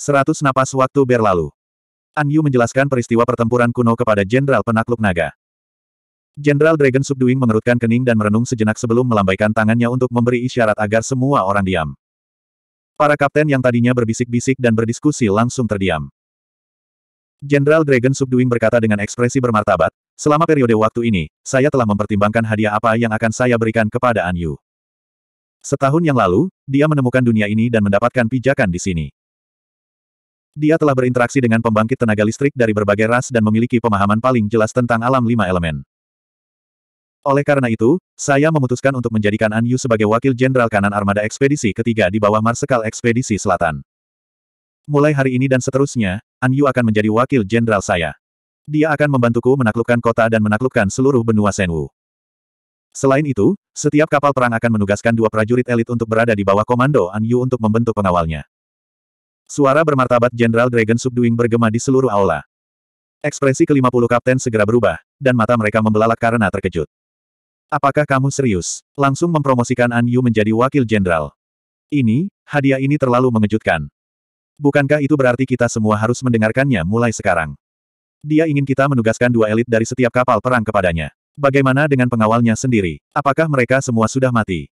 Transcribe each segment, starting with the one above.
Seratus napas waktu berlalu. An Yu menjelaskan peristiwa pertempuran kuno kepada Jenderal Penakluk Naga. Jenderal Dragon Subduing mengerutkan kening dan merenung sejenak sebelum melambaikan tangannya untuk memberi isyarat agar semua orang diam. Para kapten yang tadinya berbisik-bisik dan berdiskusi langsung terdiam. Jenderal Dragon Subduing berkata dengan ekspresi bermartabat, selama periode waktu ini, saya telah mempertimbangkan hadiah apa yang akan saya berikan kepada An Yu. Setahun yang lalu, dia menemukan dunia ini dan mendapatkan pijakan di sini. Dia telah berinteraksi dengan pembangkit tenaga listrik dari berbagai ras dan memiliki pemahaman paling jelas tentang alam lima elemen. Oleh karena itu, saya memutuskan untuk menjadikan An Yu sebagai wakil jenderal kanan armada ekspedisi ketiga di bawah Marsekal Ekspedisi Selatan. Mulai hari ini dan seterusnya, An Yu akan menjadi wakil jenderal saya. Dia akan membantuku menaklukkan kota dan menaklukkan seluruh benua Senwu. Selain itu, setiap kapal perang akan menugaskan dua prajurit elit untuk berada di bawah komando An Yu untuk membentuk pengawalnya. Suara bermartabat Jenderal Dragon Subduing bergema di seluruh aula. Ekspresi kelima puluh kapten segera berubah, dan mata mereka membelalak karena terkejut. Apakah kamu serius? Langsung mempromosikan An Yu menjadi wakil jenderal. Ini, hadiah ini terlalu mengejutkan. Bukankah itu berarti kita semua harus mendengarkannya mulai sekarang? Dia ingin kita menugaskan dua elit dari setiap kapal perang kepadanya. Bagaimana dengan pengawalnya sendiri? Apakah mereka semua sudah mati?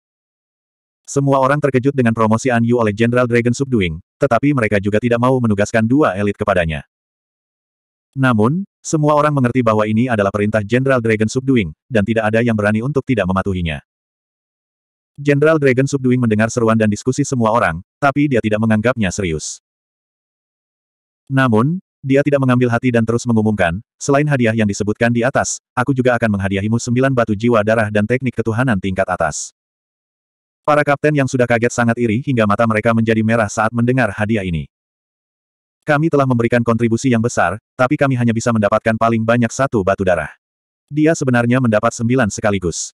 Semua orang terkejut dengan promosi An Yu oleh Jenderal Dragon Subduing, tetapi mereka juga tidak mau menugaskan dua elit kepadanya. Namun, semua orang mengerti bahwa ini adalah perintah Jenderal Dragon Subduing, dan tidak ada yang berani untuk tidak mematuhinya. Jenderal Dragon Subduing mendengar seruan dan diskusi semua orang, tapi dia tidak menganggapnya serius. Namun, dia tidak mengambil hati dan terus mengumumkan, selain hadiah yang disebutkan di atas, aku juga akan menghadiahimu sembilan batu jiwa darah dan teknik ketuhanan tingkat atas. Para kapten yang sudah kaget sangat iri hingga mata mereka menjadi merah saat mendengar hadiah ini. Kami telah memberikan kontribusi yang besar, tapi kami hanya bisa mendapatkan paling banyak satu batu darah. Dia sebenarnya mendapat sembilan sekaligus.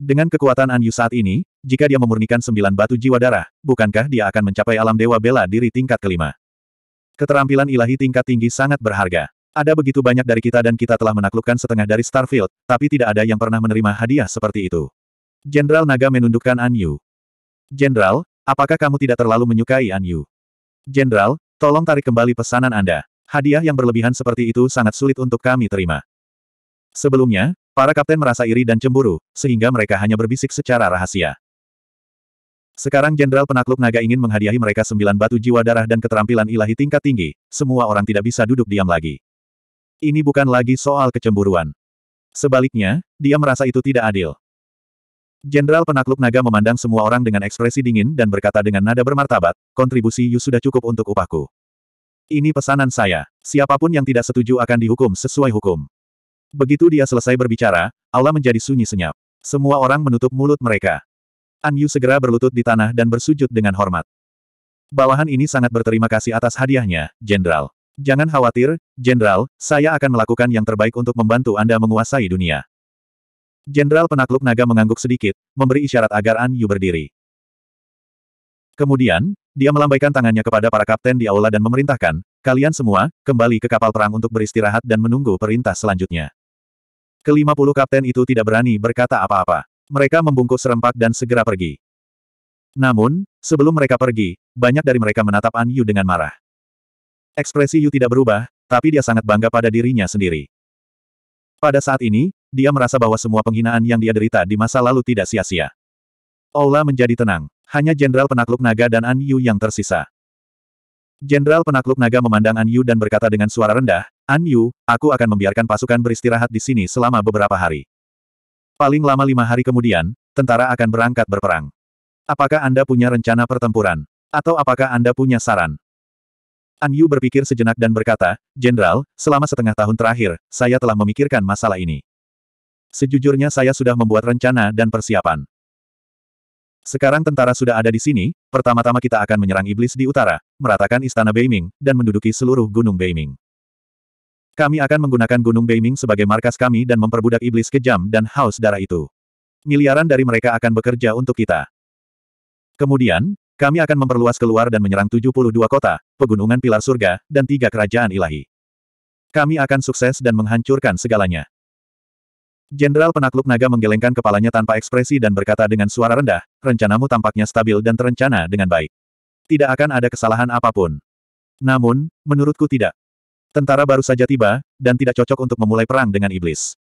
Dengan kekuatan Anyu saat ini, jika dia memurnikan sembilan batu jiwa darah, bukankah dia akan mencapai alam dewa bela diri tingkat kelima? Keterampilan ilahi tingkat tinggi sangat berharga. Ada begitu banyak dari kita dan kita telah menaklukkan setengah dari Starfield, tapi tidak ada yang pernah menerima hadiah seperti itu. Jenderal Naga menundukkan An Yu. Jenderal, apakah kamu tidak terlalu menyukai An Yu? Jenderal, tolong tarik kembali pesanan Anda. Hadiah yang berlebihan seperti itu sangat sulit untuk kami terima. Sebelumnya, para kapten merasa iri dan cemburu, sehingga mereka hanya berbisik secara rahasia. Sekarang Jenderal Penakluk Naga ingin menghadiahi mereka sembilan batu jiwa darah dan keterampilan ilahi tingkat tinggi, semua orang tidak bisa duduk diam lagi. Ini bukan lagi soal kecemburuan. Sebaliknya, dia merasa itu tidak adil. Jenderal penakluk naga memandang semua orang dengan ekspresi dingin dan berkata dengan nada bermartabat, kontribusi Yu sudah cukup untuk upahku. Ini pesanan saya. Siapapun yang tidak setuju akan dihukum sesuai hukum. Begitu dia selesai berbicara, Allah menjadi sunyi senyap. Semua orang menutup mulut mereka. An Yu segera berlutut di tanah dan bersujud dengan hormat. Bawahan ini sangat berterima kasih atas hadiahnya, Jenderal. Jangan khawatir, Jenderal, saya akan melakukan yang terbaik untuk membantu Anda menguasai dunia. Jenderal penakluk naga mengangguk sedikit, memberi isyarat agar An Yu berdiri. Kemudian, dia melambaikan tangannya kepada para kapten di aula dan memerintahkan, kalian semua, kembali ke kapal perang untuk beristirahat dan menunggu perintah selanjutnya. Kelima puluh kapten itu tidak berani berkata apa-apa. Mereka membungkuk serempak dan segera pergi. Namun, sebelum mereka pergi, banyak dari mereka menatap An Yu dengan marah. Ekspresi Yu tidak berubah, tapi dia sangat bangga pada dirinya sendiri. Pada saat ini, dia merasa bahwa semua penghinaan yang dia derita di masa lalu tidak sia-sia. Aula menjadi tenang. Hanya Jenderal Penakluk Naga dan An Yu yang tersisa. Jenderal Penakluk Naga memandang An Yu dan berkata dengan suara rendah, An Yu, aku akan membiarkan pasukan beristirahat di sini selama beberapa hari. Paling lama lima hari kemudian, tentara akan berangkat berperang. Apakah Anda punya rencana pertempuran? Atau apakah Anda punya saran? An Yu berpikir sejenak dan berkata, Jenderal, selama setengah tahun terakhir, saya telah memikirkan masalah ini. Sejujurnya saya sudah membuat rencana dan persiapan. Sekarang tentara sudah ada di sini, pertama-tama kita akan menyerang iblis di utara, meratakan istana Beiming, dan menduduki seluruh gunung Beiming. Kami akan menggunakan gunung Beiming sebagai markas kami dan memperbudak iblis kejam dan haus darah itu. Miliaran dari mereka akan bekerja untuk kita. Kemudian, kami akan memperluas keluar dan menyerang 72 kota, pegunungan pilar surga, dan tiga kerajaan ilahi. Kami akan sukses dan menghancurkan segalanya. Jenderal penakluk naga menggelengkan kepalanya tanpa ekspresi dan berkata dengan suara rendah, rencanamu tampaknya stabil dan terencana dengan baik. Tidak akan ada kesalahan apapun. Namun, menurutku tidak. Tentara baru saja tiba, dan tidak cocok untuk memulai perang dengan iblis.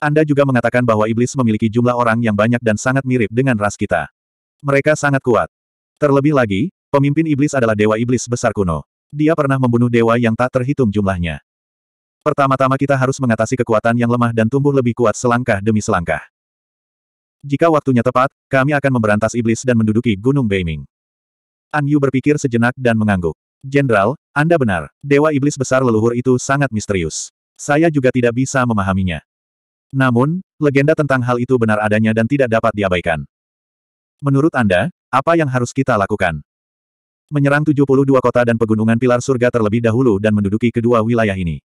Anda juga mengatakan bahwa iblis memiliki jumlah orang yang banyak dan sangat mirip dengan ras kita. Mereka sangat kuat. Terlebih lagi, pemimpin iblis adalah dewa iblis besar kuno. Dia pernah membunuh dewa yang tak terhitung jumlahnya. Pertama-tama kita harus mengatasi kekuatan yang lemah dan tumbuh lebih kuat selangkah demi selangkah. Jika waktunya tepat, kami akan memberantas iblis dan menduduki Gunung Beiming. An Yu berpikir sejenak dan mengangguk. Jenderal, Anda benar, Dewa Iblis Besar Leluhur itu sangat misterius. Saya juga tidak bisa memahaminya. Namun, legenda tentang hal itu benar adanya dan tidak dapat diabaikan. Menurut Anda, apa yang harus kita lakukan? Menyerang 72 kota dan pegunungan pilar surga terlebih dahulu dan menduduki kedua wilayah ini.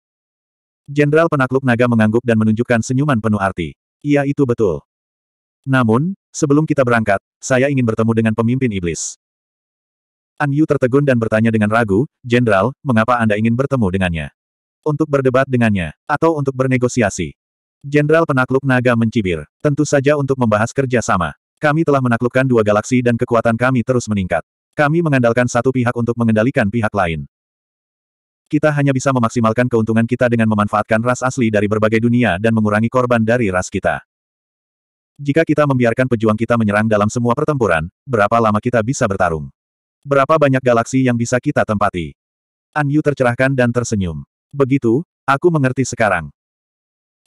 Jenderal penakluk naga mengangguk dan menunjukkan senyuman penuh arti. Iya itu betul. Namun, sebelum kita berangkat, saya ingin bertemu dengan pemimpin iblis. An Yu tertegun dan bertanya dengan ragu, Jenderal, mengapa Anda ingin bertemu dengannya? Untuk berdebat dengannya, atau untuk bernegosiasi? Jenderal penakluk naga mencibir. Tentu saja untuk membahas kerjasama. Kami telah menaklukkan dua galaksi dan kekuatan kami terus meningkat. Kami mengandalkan satu pihak untuk mengendalikan pihak lain. Kita hanya bisa memaksimalkan keuntungan kita dengan memanfaatkan ras asli dari berbagai dunia dan mengurangi korban dari ras kita. Jika kita membiarkan pejuang kita menyerang dalam semua pertempuran, berapa lama kita bisa bertarung? Berapa banyak galaksi yang bisa kita tempati? An Yu tercerahkan dan tersenyum. Begitu, aku mengerti sekarang.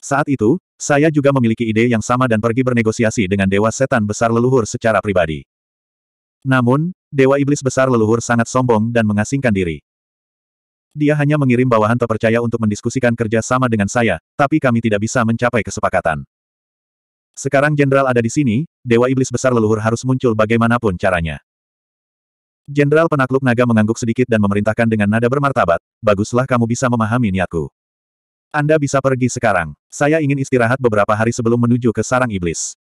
Saat itu, saya juga memiliki ide yang sama dan pergi bernegosiasi dengan Dewa Setan Besar Leluhur secara pribadi. Namun, Dewa Iblis Besar Leluhur sangat sombong dan mengasingkan diri. Dia hanya mengirim bawahan terpercaya untuk mendiskusikan kerja sama dengan saya, tapi kami tidak bisa mencapai kesepakatan. Sekarang jenderal ada di sini, Dewa Iblis Besar Leluhur harus muncul bagaimanapun caranya. Jenderal penakluk naga mengangguk sedikit dan memerintahkan dengan nada bermartabat, baguslah kamu bisa memahami niatku. Anda bisa pergi sekarang. Saya ingin istirahat beberapa hari sebelum menuju ke sarang iblis.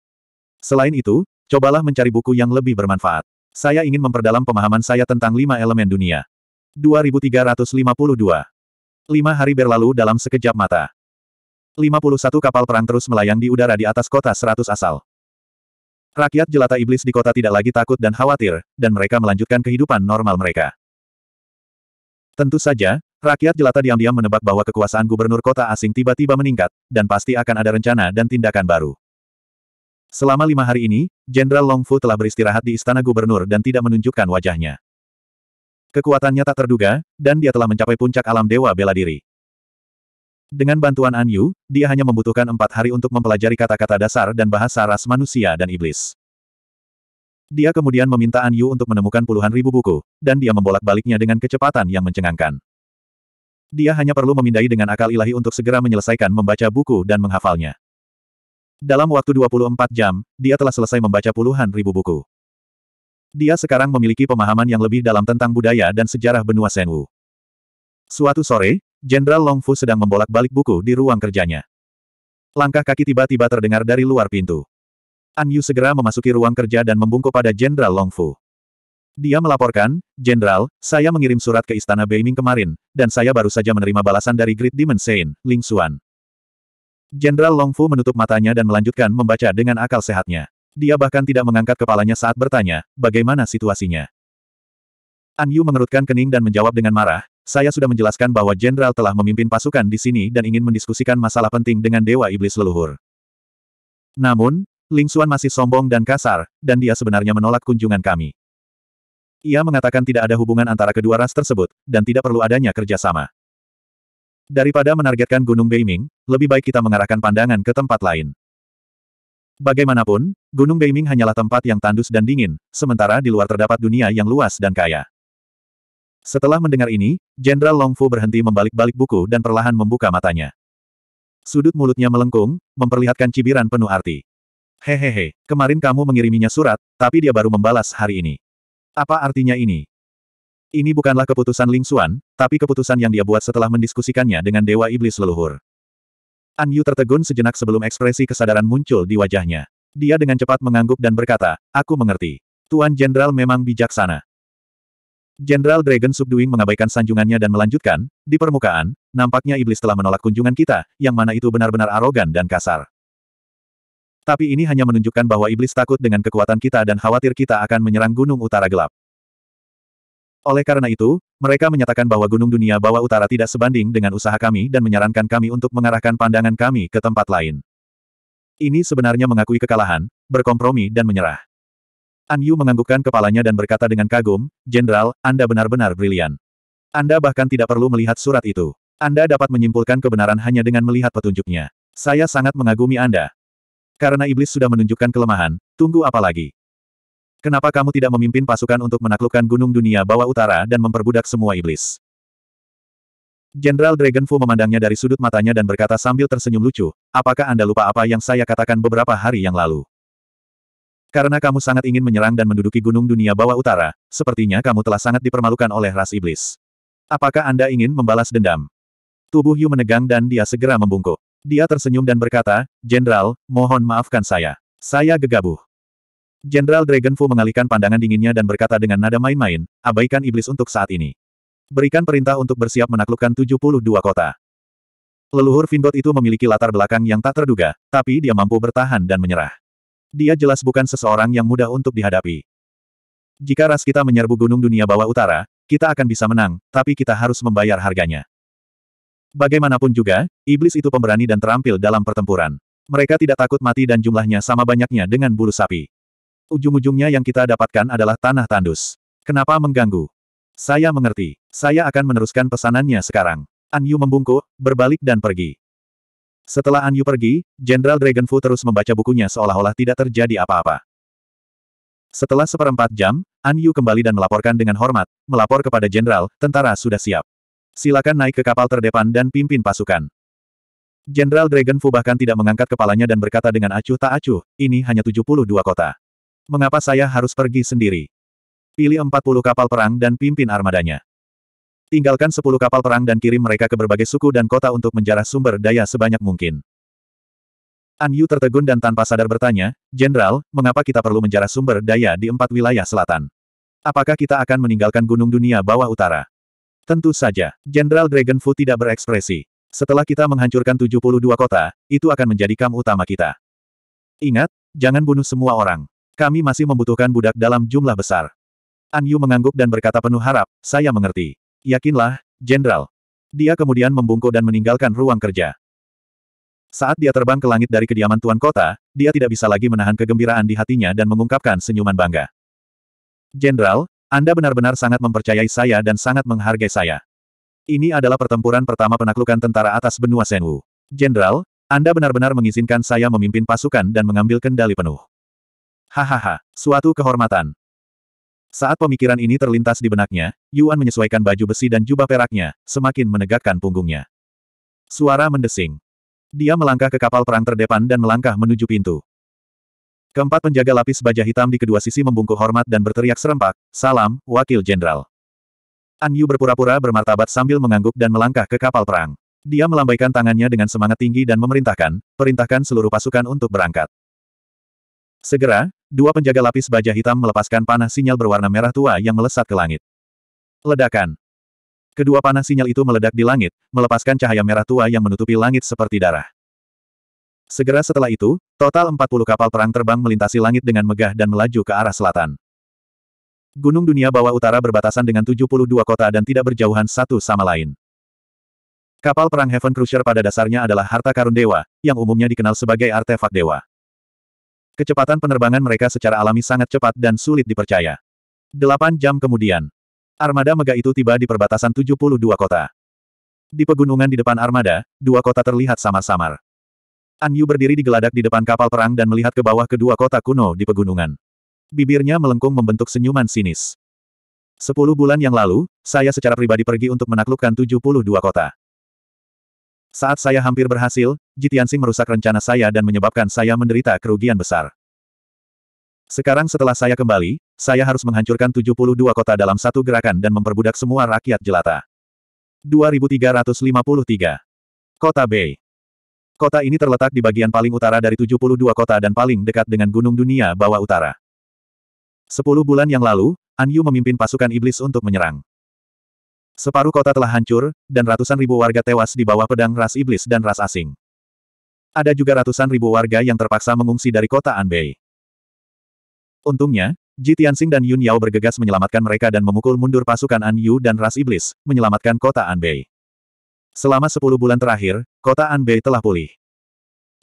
Selain itu, cobalah mencari buku yang lebih bermanfaat. Saya ingin memperdalam pemahaman saya tentang lima elemen dunia. 2352. Lima hari berlalu dalam sekejap mata. 51 kapal perang terus melayang di udara di atas kota 100 asal. Rakyat jelata iblis di kota tidak lagi takut dan khawatir, dan mereka melanjutkan kehidupan normal mereka. Tentu saja, rakyat jelata diam-diam menebak bahwa kekuasaan gubernur kota asing tiba-tiba meningkat, dan pasti akan ada rencana dan tindakan baru. Selama lima hari ini, Jenderal Longfu telah beristirahat di istana gubernur dan tidak menunjukkan wajahnya. Kekuatannya tak terduga, dan dia telah mencapai puncak alam dewa bela diri. Dengan bantuan An Yu, dia hanya membutuhkan empat hari untuk mempelajari kata-kata dasar dan bahasa ras manusia dan iblis. Dia kemudian meminta An Yu untuk menemukan puluhan ribu buku, dan dia membolak-baliknya dengan kecepatan yang mencengangkan. Dia hanya perlu memindai dengan akal ilahi untuk segera menyelesaikan membaca buku dan menghafalnya. Dalam waktu 24 jam, dia telah selesai membaca puluhan ribu buku. Dia sekarang memiliki pemahaman yang lebih dalam tentang budaya dan sejarah benua Senwu. Suatu sore, Jenderal Longfu sedang membolak-balik buku di ruang kerjanya. Langkah kaki tiba-tiba terdengar dari luar pintu. An Yu segera memasuki ruang kerja dan membungkuk pada Jenderal Longfu. Dia melaporkan, Jenderal, saya mengirim surat ke Istana Beiming kemarin, dan saya baru saja menerima balasan dari Great Demon Saint, Ling Xuan. Jenderal Longfu menutup matanya dan melanjutkan membaca dengan akal sehatnya. Dia bahkan tidak mengangkat kepalanya saat bertanya, bagaimana situasinya. An Yu mengerutkan kening dan menjawab dengan marah, saya sudah menjelaskan bahwa jenderal telah memimpin pasukan di sini dan ingin mendiskusikan masalah penting dengan Dewa Iblis Leluhur. Namun, Ling Xuan masih sombong dan kasar, dan dia sebenarnya menolak kunjungan kami. Ia mengatakan tidak ada hubungan antara kedua ras tersebut, dan tidak perlu adanya kerjasama. Daripada menargetkan Gunung Beiming, lebih baik kita mengarahkan pandangan ke tempat lain. Bagaimanapun, Gunung Beiming hanyalah tempat yang tandus dan dingin, sementara di luar terdapat dunia yang luas dan kaya. Setelah mendengar ini, Jenderal Longfu berhenti membalik-balik buku dan perlahan membuka matanya. Sudut mulutnya melengkung, memperlihatkan cibiran penuh arti. Hehehe, kemarin kamu mengiriminya surat, tapi dia baru membalas hari ini. Apa artinya ini? Ini bukanlah keputusan Ling Xuan, tapi keputusan yang dia buat setelah mendiskusikannya dengan Dewa Iblis Leluhur. An Yu tertegun sejenak sebelum ekspresi kesadaran muncul di wajahnya. Dia dengan cepat mengangguk dan berkata, aku mengerti. Tuan Jenderal memang bijaksana. Jenderal Dragon Subduing mengabaikan sanjungannya dan melanjutkan, di permukaan, nampaknya iblis telah menolak kunjungan kita, yang mana itu benar-benar arogan dan kasar. Tapi ini hanya menunjukkan bahwa iblis takut dengan kekuatan kita dan khawatir kita akan menyerang gunung utara gelap. Oleh karena itu, mereka menyatakan bahwa Gunung Dunia Bawah Utara tidak sebanding dengan usaha kami dan menyarankan kami untuk mengarahkan pandangan kami ke tempat lain. Ini sebenarnya mengakui kekalahan, berkompromi dan menyerah. An Yu menganggukkan kepalanya dan berkata dengan kagum, Jenderal, Anda benar-benar brilian. Anda bahkan tidak perlu melihat surat itu. Anda dapat menyimpulkan kebenaran hanya dengan melihat petunjuknya. Saya sangat mengagumi Anda. Karena iblis sudah menunjukkan kelemahan, tunggu apa lagi? Kenapa kamu tidak memimpin pasukan untuk menaklukkan gunung dunia bawah utara dan memperbudak semua iblis? Jenderal Dragon Fu memandangnya dari sudut matanya dan berkata sambil tersenyum lucu, apakah Anda lupa apa yang saya katakan beberapa hari yang lalu? Karena kamu sangat ingin menyerang dan menduduki gunung dunia bawah utara, sepertinya kamu telah sangat dipermalukan oleh ras iblis. Apakah Anda ingin membalas dendam? Tubuh Yu menegang dan dia segera membungkuk. Dia tersenyum dan berkata, Jenderal, mohon maafkan saya. Saya gegabah. Jenderal Dragon Fu mengalihkan pandangan dinginnya dan berkata dengan nada main-main, abaikan iblis untuk saat ini. Berikan perintah untuk bersiap menaklukkan 72 kota. Leluhur Vindot itu memiliki latar belakang yang tak terduga, tapi dia mampu bertahan dan menyerah. Dia jelas bukan seseorang yang mudah untuk dihadapi. Jika ras kita menyerbu gunung dunia bawah utara, kita akan bisa menang, tapi kita harus membayar harganya. Bagaimanapun juga, iblis itu pemberani dan terampil dalam pertempuran. Mereka tidak takut mati dan jumlahnya sama banyaknya dengan bulu sapi. Ujung-ujungnya yang kita dapatkan adalah tanah tandus. Kenapa mengganggu? Saya mengerti. Saya akan meneruskan pesanannya sekarang. An Yu membungkuk, berbalik dan pergi. Setelah An Yu pergi, Jenderal Dragon Fu terus membaca bukunya seolah-olah tidak terjadi apa-apa. Setelah seperempat jam, An Yu kembali dan melaporkan dengan hormat, melapor kepada Jenderal, tentara sudah siap. Silakan naik ke kapal terdepan dan pimpin pasukan. Jenderal Dragon Fu bahkan tidak mengangkat kepalanya dan berkata dengan acuh tak acuh, ini hanya 72 kota mengapa saya harus pergi sendiri? Pilih 40 kapal perang dan pimpin armadanya. Tinggalkan 10 kapal perang dan kirim mereka ke berbagai suku dan kota untuk menjarah sumber daya sebanyak mungkin. An Yu tertegun dan tanpa sadar bertanya, Jenderal, mengapa kita perlu menjarah sumber daya di empat wilayah selatan? Apakah kita akan meninggalkan gunung dunia bawah utara? Tentu saja, Jenderal Dragon Fu tidak berekspresi. Setelah kita menghancurkan 72 kota, itu akan menjadi kam utama kita. Ingat, jangan bunuh semua orang. Kami masih membutuhkan budak dalam jumlah besar. An Yu mengangguk dan berkata penuh harap, saya mengerti. Yakinlah, Jenderal. Dia kemudian membungkuk dan meninggalkan ruang kerja. Saat dia terbang ke langit dari kediaman Tuan Kota, dia tidak bisa lagi menahan kegembiraan di hatinya dan mengungkapkan senyuman bangga. Jenderal, Anda benar-benar sangat mempercayai saya dan sangat menghargai saya. Ini adalah pertempuran pertama penaklukan tentara atas benua Senwu. Jenderal, Anda benar-benar mengizinkan saya memimpin pasukan dan mengambil kendali penuh. Hahaha, suatu kehormatan. Saat pemikiran ini terlintas di benaknya, Yuan menyesuaikan baju besi dan jubah peraknya, semakin menegakkan punggungnya. Suara mendesing. Dia melangkah ke kapal perang terdepan dan melangkah menuju pintu. Keempat penjaga lapis baja hitam di kedua sisi membungkuk hormat dan berteriak serempak, Salam, Wakil Jenderal. An Yu berpura-pura bermartabat sambil mengangguk dan melangkah ke kapal perang. Dia melambaikan tangannya dengan semangat tinggi dan memerintahkan, perintahkan seluruh pasukan untuk berangkat. Segera, Dua penjaga lapis baja hitam melepaskan panah sinyal berwarna merah tua yang melesat ke langit. Ledakan. Kedua panah sinyal itu meledak di langit, melepaskan cahaya merah tua yang menutupi langit seperti darah. Segera setelah itu, total 40 kapal perang terbang melintasi langit dengan megah dan melaju ke arah selatan. Gunung dunia bawah utara berbatasan dengan 72 kota dan tidak berjauhan satu sama lain. Kapal perang Heaven Crusher pada dasarnya adalah harta karun dewa, yang umumnya dikenal sebagai artefak dewa. Kecepatan penerbangan mereka secara alami sangat cepat dan sulit dipercaya. Delapan jam kemudian, armada megah itu tiba di perbatasan 72 kota. Di pegunungan di depan armada, dua kota terlihat samar-samar. An Yu berdiri di geladak di depan kapal perang dan melihat ke bawah kedua kota kuno di pegunungan. Bibirnya melengkung membentuk senyuman sinis. Sepuluh bulan yang lalu, saya secara pribadi pergi untuk menaklukkan 72 kota. Saat saya hampir berhasil, Jitiansing merusak rencana saya dan menyebabkan saya menderita kerugian besar. Sekarang setelah saya kembali, saya harus menghancurkan 72 kota dalam satu gerakan dan memperbudak semua rakyat jelata. 2353. Kota B. Kota ini terletak di bagian paling utara dari 72 kota dan paling dekat dengan Gunung Dunia Bawah Utara. Sepuluh bulan yang lalu, An Yu memimpin pasukan iblis untuk menyerang. Separuh kota telah hancur, dan ratusan ribu warga tewas di bawah pedang ras iblis dan ras asing. Ada juga ratusan ribu warga yang terpaksa mengungsi dari kota Anbei. Untungnya, Ji Tianxing dan Yun Yao bergegas menyelamatkan mereka dan memukul mundur pasukan An Yu dan ras iblis, menyelamatkan kota Anbei. Selama sepuluh bulan terakhir, kota Anbei telah pulih.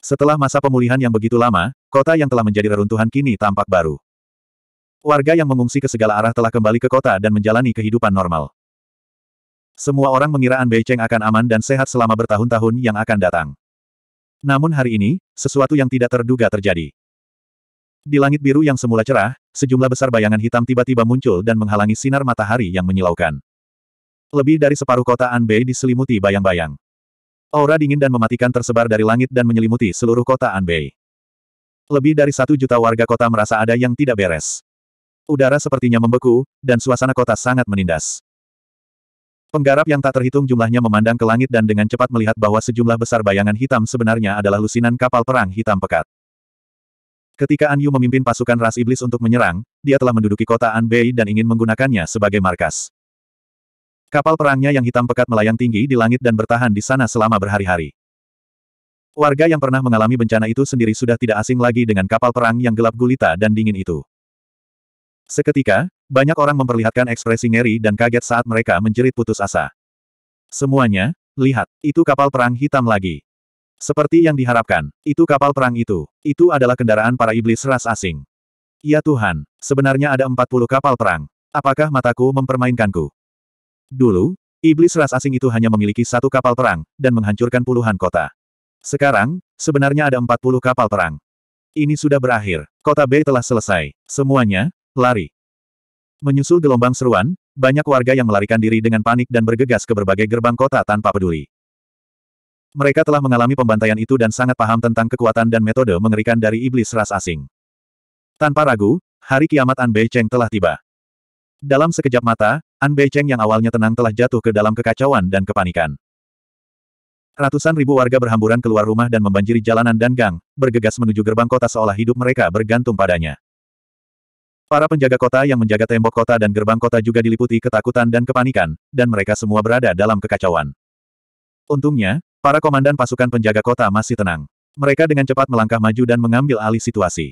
Setelah masa pemulihan yang begitu lama, kota yang telah menjadi reruntuhan kini tampak baru. Warga yang mengungsi ke segala arah telah kembali ke kota dan menjalani kehidupan normal. Semua orang mengira An Beicheng akan aman dan sehat selama bertahun-tahun yang akan datang. Namun hari ini, sesuatu yang tidak terduga terjadi. Di langit biru yang semula cerah, sejumlah besar bayangan hitam tiba-tiba muncul dan menghalangi sinar matahari yang menyilaukan. Lebih dari separuh kota An Bei diselimuti bayang-bayang. Aura dingin dan mematikan tersebar dari langit dan menyelimuti seluruh kota An Bei. Lebih dari satu juta warga kota merasa ada yang tidak beres. Udara sepertinya membeku, dan suasana kota sangat menindas. Penggarap yang tak terhitung jumlahnya memandang ke langit dan dengan cepat melihat bahwa sejumlah besar bayangan hitam sebenarnya adalah lusinan kapal perang hitam pekat. Ketika An Yu memimpin pasukan ras iblis untuk menyerang, dia telah menduduki kota An Bei dan ingin menggunakannya sebagai markas. Kapal perangnya yang hitam pekat melayang tinggi di langit dan bertahan di sana selama berhari-hari. Warga yang pernah mengalami bencana itu sendiri sudah tidak asing lagi dengan kapal perang yang gelap gulita dan dingin itu. Seketika, banyak orang memperlihatkan ekspresi ngeri dan kaget saat mereka menjerit putus asa. Semuanya, lihat, itu kapal perang hitam lagi. Seperti yang diharapkan, itu kapal perang itu. Itu adalah kendaraan para iblis ras asing. Ya Tuhan, sebenarnya ada 40 kapal perang. Apakah mataku mempermainkanku? Dulu, iblis ras asing itu hanya memiliki satu kapal perang, dan menghancurkan puluhan kota. Sekarang, sebenarnya ada 40 kapal perang. Ini sudah berakhir. Kota B telah selesai. Semuanya, lari. Menyusul gelombang seruan, banyak warga yang melarikan diri dengan panik dan bergegas ke berbagai gerbang kota tanpa peduli. Mereka telah mengalami pembantaian itu dan sangat paham tentang kekuatan dan metode mengerikan dari iblis ras asing. Tanpa ragu, hari kiamat An Bei Cheng telah tiba. Dalam sekejap mata, An Bei Cheng yang awalnya tenang telah jatuh ke dalam kekacauan dan kepanikan. Ratusan ribu warga berhamburan keluar rumah dan membanjiri jalanan dan gang, bergegas menuju gerbang kota seolah hidup mereka bergantung padanya. Para penjaga kota yang menjaga tembok kota dan gerbang kota juga diliputi ketakutan dan kepanikan, dan mereka semua berada dalam kekacauan. Untungnya, para komandan pasukan penjaga kota masih tenang. Mereka dengan cepat melangkah maju dan mengambil alih situasi.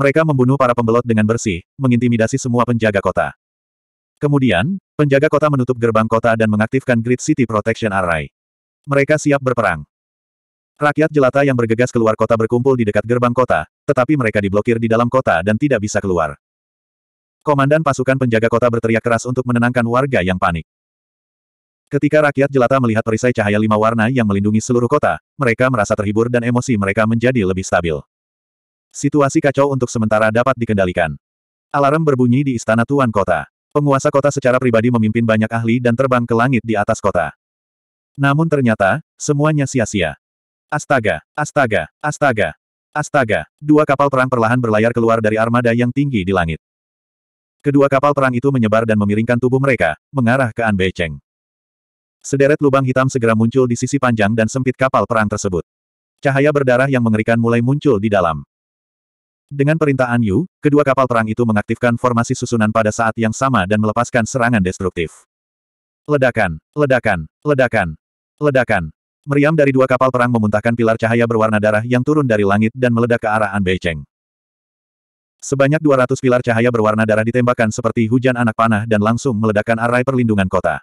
Mereka membunuh para pembelot dengan bersih, mengintimidasi semua penjaga kota. Kemudian, penjaga kota menutup gerbang kota dan mengaktifkan Grid City Protection Array. Mereka siap berperang. Rakyat jelata yang bergegas keluar kota berkumpul di dekat gerbang kota, tetapi mereka diblokir di dalam kota dan tidak bisa keluar. Komandan pasukan penjaga kota berteriak keras untuk menenangkan warga yang panik. Ketika rakyat jelata melihat perisai cahaya lima warna yang melindungi seluruh kota, mereka merasa terhibur dan emosi mereka menjadi lebih stabil. Situasi kacau untuk sementara dapat dikendalikan. Alarm berbunyi di istana tuan kota. Penguasa kota secara pribadi memimpin banyak ahli dan terbang ke langit di atas kota. Namun ternyata, semuanya sia-sia. Astaga, astaga, astaga, astaga. Dua kapal perang perlahan berlayar keluar dari armada yang tinggi di langit. Kedua kapal perang itu menyebar dan memiringkan tubuh mereka, mengarah ke An Beicheng. Sederet lubang hitam segera muncul di sisi panjang dan sempit kapal perang tersebut. Cahaya berdarah yang mengerikan mulai muncul di dalam. Dengan perintah An Yu, kedua kapal perang itu mengaktifkan formasi susunan pada saat yang sama dan melepaskan serangan destruktif. Ledakan, ledakan, ledakan, ledakan. Meriam dari dua kapal perang memuntahkan pilar cahaya berwarna darah yang turun dari langit dan meledak ke arah An Beicheng. Sebanyak 200 pilar cahaya berwarna darah ditembakkan seperti hujan anak panah dan langsung meledakkan arai perlindungan kota.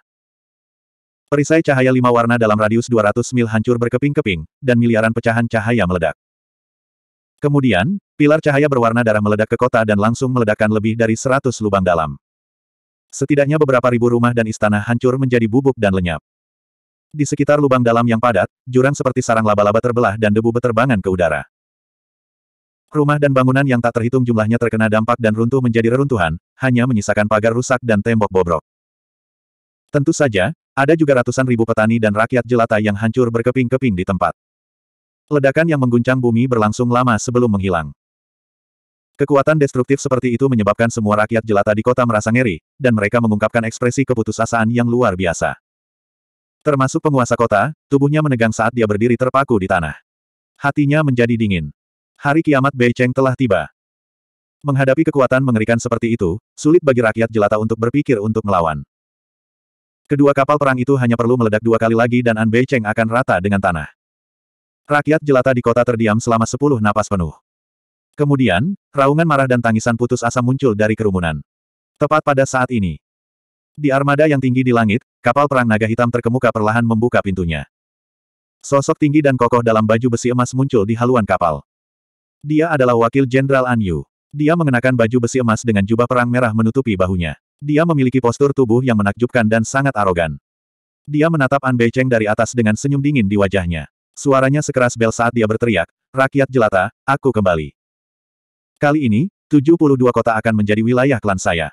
Perisai cahaya lima warna dalam radius 200 mil hancur berkeping-keping, dan miliaran pecahan cahaya meledak. Kemudian, pilar cahaya berwarna darah meledak ke kota dan langsung meledakkan lebih dari 100 lubang dalam. Setidaknya beberapa ribu rumah dan istana hancur menjadi bubuk dan lenyap. Di sekitar lubang dalam yang padat, jurang seperti sarang laba-laba terbelah dan debu beterbangan ke udara. Rumah dan bangunan yang tak terhitung jumlahnya terkena dampak dan runtuh menjadi reruntuhan, hanya menyisakan pagar rusak dan tembok bobrok. Tentu saja, ada juga ratusan ribu petani dan rakyat jelata yang hancur berkeping-keping di tempat. Ledakan yang mengguncang bumi berlangsung lama sebelum menghilang. Kekuatan destruktif seperti itu menyebabkan semua rakyat jelata di kota merasa ngeri, dan mereka mengungkapkan ekspresi keputusasaan yang luar biasa. Termasuk penguasa kota, tubuhnya menegang saat dia berdiri terpaku di tanah. Hatinya menjadi dingin. Hari kiamat Bei telah tiba. Menghadapi kekuatan mengerikan seperti itu, sulit bagi rakyat jelata untuk berpikir untuk melawan. Kedua kapal perang itu hanya perlu meledak dua kali lagi dan An Bei akan rata dengan tanah. Rakyat jelata di kota terdiam selama sepuluh napas penuh. Kemudian, raungan marah dan tangisan putus asa muncul dari kerumunan. Tepat pada saat ini. Di armada yang tinggi di langit, kapal perang naga hitam terkemuka perlahan membuka pintunya. Sosok tinggi dan kokoh dalam baju besi emas muncul di haluan kapal. Dia adalah wakil Jenderal An Yu. Dia mengenakan baju besi emas dengan jubah perang merah menutupi bahunya. Dia memiliki postur tubuh yang menakjubkan dan sangat arogan. Dia menatap An Beicheng dari atas dengan senyum dingin di wajahnya. Suaranya sekeras bel saat dia berteriak, Rakyat jelata, aku kembali. Kali ini, 72 kota akan menjadi wilayah klan saya.